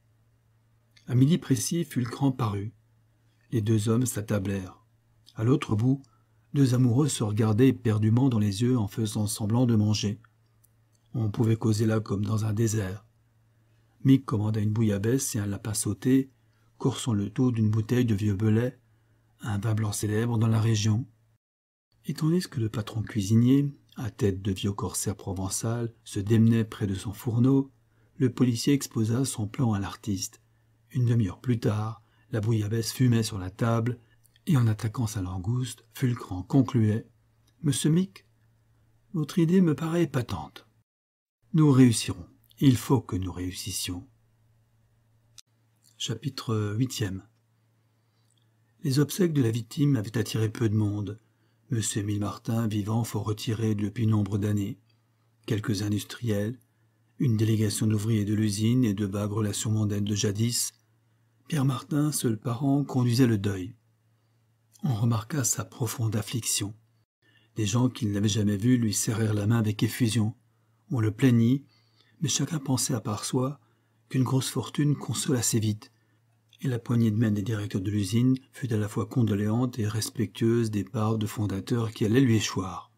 À midi précis, Fulcran paru. Les deux hommes s'attablèrent. À l'autre bout, deux amoureux se regardaient éperdument dans les yeux en faisant semblant de manger. On pouvait causer là comme dans un désert. Mick commanda une bouillabaisse et un lapin sauté, corsant le tout d'une bouteille de vieux belet, un vin blanc célèbre dans la région. Et tandis que le patron cuisinier, à tête de vieux corsaire provençal, se démenait près de son fourneau, le policier exposa son plan à l'artiste. Une demi-heure plus tard, la bouillabaisse fumait sur la table, et en attaquant sa langouste, Fulcran concluait Monsieur Mick, votre idée me paraît patente. Nous réussirons. Il faut que nous réussissions. Chapitre 8 Les obsèques de la victime avaient attiré peu de monde. M. Martin, vivant fort retiré depuis nombre d'années, quelques industriels, une délégation d'ouvriers de l'usine et de vagues relations mondaines de jadis, Pierre Martin, seul parent, conduisait le deuil. On remarqua sa profonde affliction. Des gens qu'il n'avait jamais vus lui serrèrent la main avec effusion. On le plaignit, mais chacun pensait à part soi qu'une grosse fortune console assez vite, et la poignée de main des directeurs de l'usine fut à la fois condoléante et respectueuse des parts de fondateurs qui allaient lui échoir.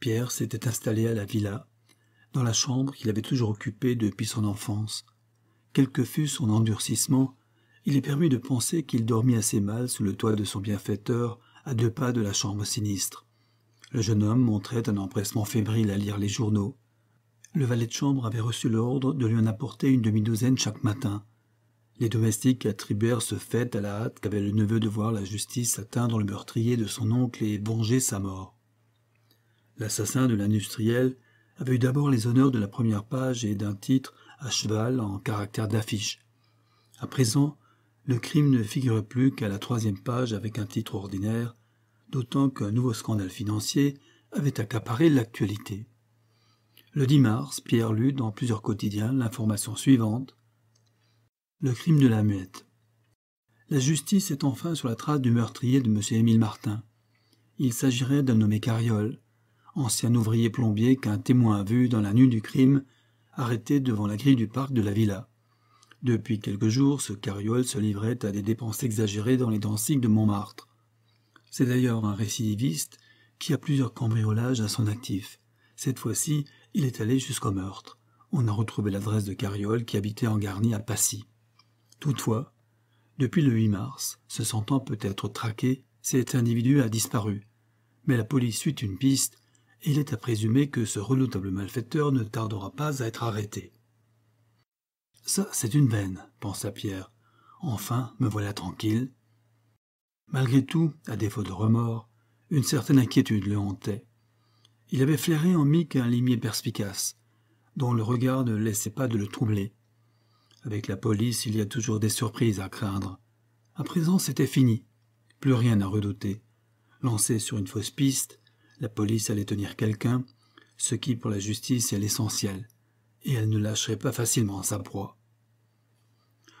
Pierre s'était installé à la villa, dans la chambre qu'il avait toujours occupée depuis son enfance. Quel que fût son endurcissement, il est permis de penser qu'il dormit assez mal sous le toit de son bienfaiteur, à deux pas de la chambre sinistre. Le jeune homme montrait un empressement fébrile à lire les journaux, le valet de chambre avait reçu l'ordre de lui en apporter une demi-douzaine chaque matin. Les domestiques attribuèrent ce fait à la hâte qu'avait le neveu de voir la justice atteindre le meurtrier de son oncle et venger sa mort. L'assassin de l'industriel avait eu d'abord les honneurs de la première page et d'un titre à cheval en caractère d'affiche. À présent, le crime ne figurait plus qu'à la troisième page avec un titre ordinaire, d'autant qu'un nouveau scandale financier avait accaparé l'actualité. Le 10 mars, Pierre lut dans plusieurs quotidiens l'information suivante. Le crime de la muette. La justice est enfin sur la trace du meurtrier de M. Émile Martin. Il s'agirait d'un nommé Cariole, ancien ouvrier plombier qu'un témoin a vu dans la nuit du crime, arrêté devant la grille du parc de la villa. Depuis quelques jours, ce Cariole se livrait à des dépenses exagérées dans les dansiques de Montmartre. C'est d'ailleurs un récidiviste qui a plusieurs cambriolages à son actif. Cette fois-ci, il est allé jusqu'au meurtre. On a retrouvé l'adresse de Cariole qui habitait en Garni à Passy. Toutefois, depuis le 8 mars, se sentant peut-être traqué, cet individu a disparu. Mais la police suit une piste et il est à présumer que ce redoutable malfaiteur ne tardera pas à être arrêté. Ça, c'est une veine, pensa Pierre. Enfin, me voilà tranquille. Malgré tout, à défaut de remords, une certaine inquiétude le hantait. Il avait flairé en Mick un limier perspicace, dont le regard ne laissait pas de le troubler. Avec la police, il y a toujours des surprises à craindre. À présent, c'était fini. Plus rien à redouter. Lancé sur une fausse piste, la police allait tenir quelqu'un, ce qui pour la justice est l'essentiel, et elle ne lâcherait pas facilement sa proie.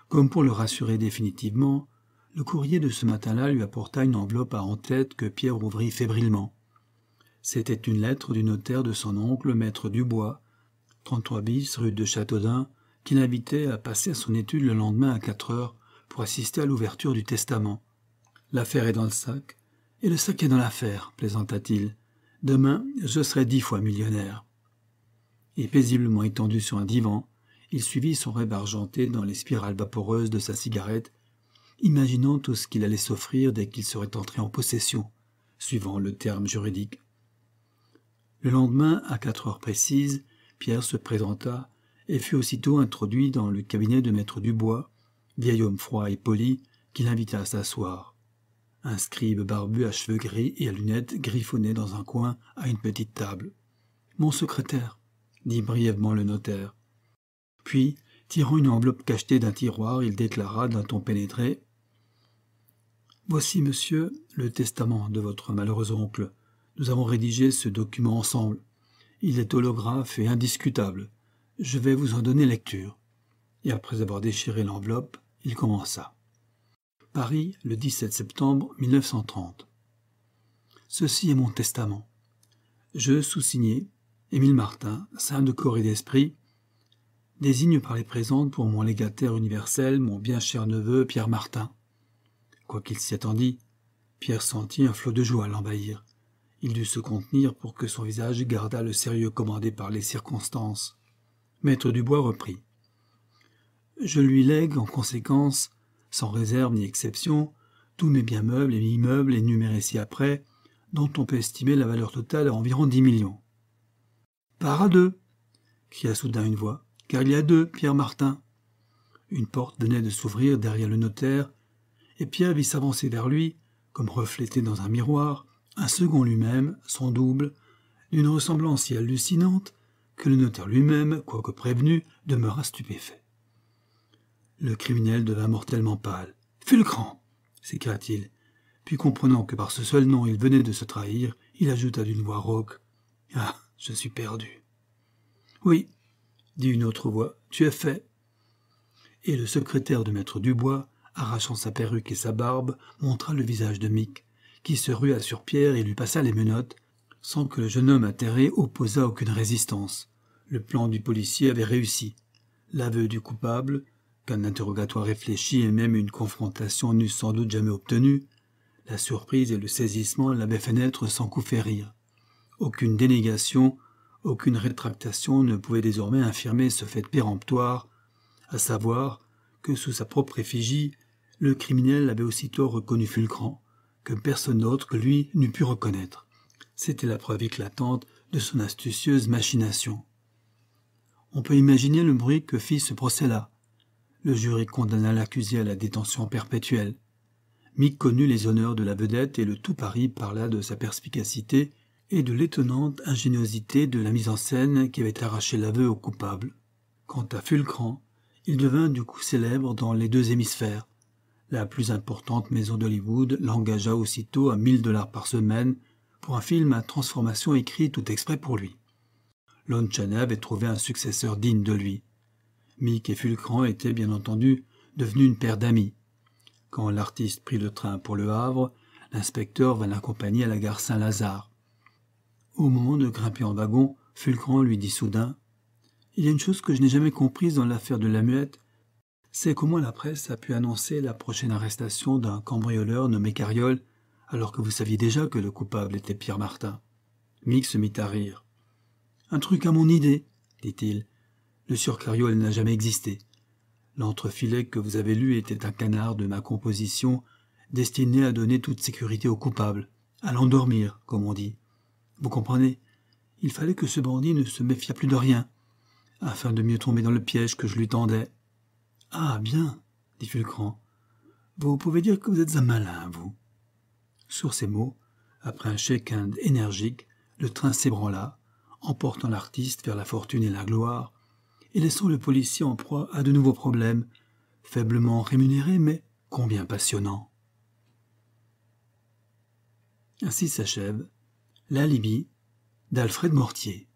Comme pour le rassurer définitivement, le courrier de ce matin-là lui apporta une enveloppe à en-tête que Pierre ouvrit fébrilement. C'était une lettre du notaire de son oncle, maître Dubois, 33 bis rue de Châteaudun, qui l'invitait à passer à son étude le lendemain à quatre heures pour assister à l'ouverture du testament. L'affaire est dans le sac, et le sac est dans l'affaire, plaisanta-t-il. Demain, je serai dix fois millionnaire. Et paisiblement étendu sur un divan, il suivit son rêve argenté dans les spirales vaporeuses de sa cigarette, imaginant tout ce qu'il allait s'offrir dès qu'il serait entré en possession, suivant le terme juridique. Le lendemain, à quatre heures précises, Pierre se présenta et fut aussitôt introduit dans le cabinet de maître Dubois, vieil homme froid et poli, qui l'invita à s'asseoir. Un scribe barbu à cheveux gris et à lunettes griffonnait dans un coin à une petite table. Mon secrétaire, dit brièvement le notaire. Puis, tirant une enveloppe cachetée d'un tiroir, il déclara d'un ton pénétré Voici, monsieur, le testament de votre malheureux oncle. Nous avons rédigé ce document ensemble. Il est holographe et indiscutable. Je vais vous en donner lecture. Et après avoir déchiré l'enveloppe, il commença. Paris, le 17 septembre 1930. Ceci est mon testament. Je, sous-signé, Émile Martin, saint de corps et d'esprit, désigne par les présentes pour mon légataire universel mon bien cher neveu Pierre Martin. qu'il s'y attendît, Pierre sentit un flot de joie l'envahir. Il dut se contenir pour que son visage gardât le sérieux commandé par les circonstances. Maître Dubois reprit. Je lui lègue en conséquence, sans réserve ni exception, tous mes biens meubles et immeubles énumérés ci-après, dont on peut estimer la valeur totale à environ dix millions. Par à deux cria soudain une voix, car il y a deux, Pierre Martin. Une porte venait de s'ouvrir derrière le notaire, et Pierre vit s'avancer vers lui, comme reflété dans un miroir, un second lui-même, son double, d'une ressemblance si hallucinante que le notaire lui-même, quoique prévenu, demeura stupéfait. Le criminel devint mortellement pâle. Fulcran s'écria-t-il. Puis comprenant que par ce seul nom il venait de se trahir, il ajouta d'une voix rauque Ah, je suis perdu. Oui, dit une autre voix, tu es fait. Et le secrétaire de maître Dubois, arrachant sa perruque et sa barbe, montra le visage de Mick, qui se rua sur Pierre et lui passa les menottes, sans que le jeune homme atterré opposât aucune résistance. Le plan du policier avait réussi. L'aveu du coupable, qu'un interrogatoire réfléchi et même une confrontation n'eussent sans doute jamais obtenu, la surprise et le saisissement l'avaient fait naître sans coup férir. Aucune dénégation, aucune rétractation ne pouvait désormais infirmer ce fait péremptoire, à savoir que sous sa propre effigie, le criminel avait aussitôt reconnu Fulcran, que personne d'autre que lui n'eût pu reconnaître. C'était la preuve éclatante de son astucieuse machination. On peut imaginer le bruit que fit ce procès-là. Le jury condamna l'accusé à la détention perpétuelle. Mick connut les honneurs de la vedette et le tout Paris parla de sa perspicacité et de l'étonnante ingéniosité de la mise en scène qui avait arraché l'aveu au coupable. Quant à Fulcran, il devint du coup célèbre dans les deux hémisphères la plus importante maison d'Hollywood, l'engagea aussitôt à 1000 dollars par semaine pour un film à transformation écrit tout exprès pour lui. Lon Chaney avait trouvé un successeur digne de lui. Mick et Fulcran étaient bien entendu devenus une paire d'amis. Quand l'artiste prit le train pour le Havre, l'inspecteur vint l'accompagner à la gare Saint-Lazare. Au moment de grimper en wagon, Fulcran lui dit soudain Il y a une chose que je n'ai jamais comprise dans l'affaire de la muette, c'est comment la presse a pu annoncer la prochaine arrestation d'un cambrioleur nommé Cariole, alors que vous saviez déjà que le coupable était Pierre Martin. Mick se mit à rire. Un truc à mon idée, dit-il. Le sieur Cariole n'a jamais existé. L'entrefilet que vous avez lu était un canard de ma composition, destiné à donner toute sécurité au coupable, à l'endormir, comme on dit. Vous comprenez Il fallait que ce bandit ne se méfiât plus de rien, afin de mieux tomber dans le piège que je lui tendais. Ah, bien, dit Fulcran. Vous pouvez dire que vous êtes un malin, vous. Sur ces mots, après un shake-hand énergique, le train s'ébranla, emportant l'artiste vers la fortune et la gloire, et laissant le policier en proie à de nouveaux problèmes, faiblement rémunérés, mais combien passionnants. Ainsi s'achève l'alibi d'Alfred Mortier.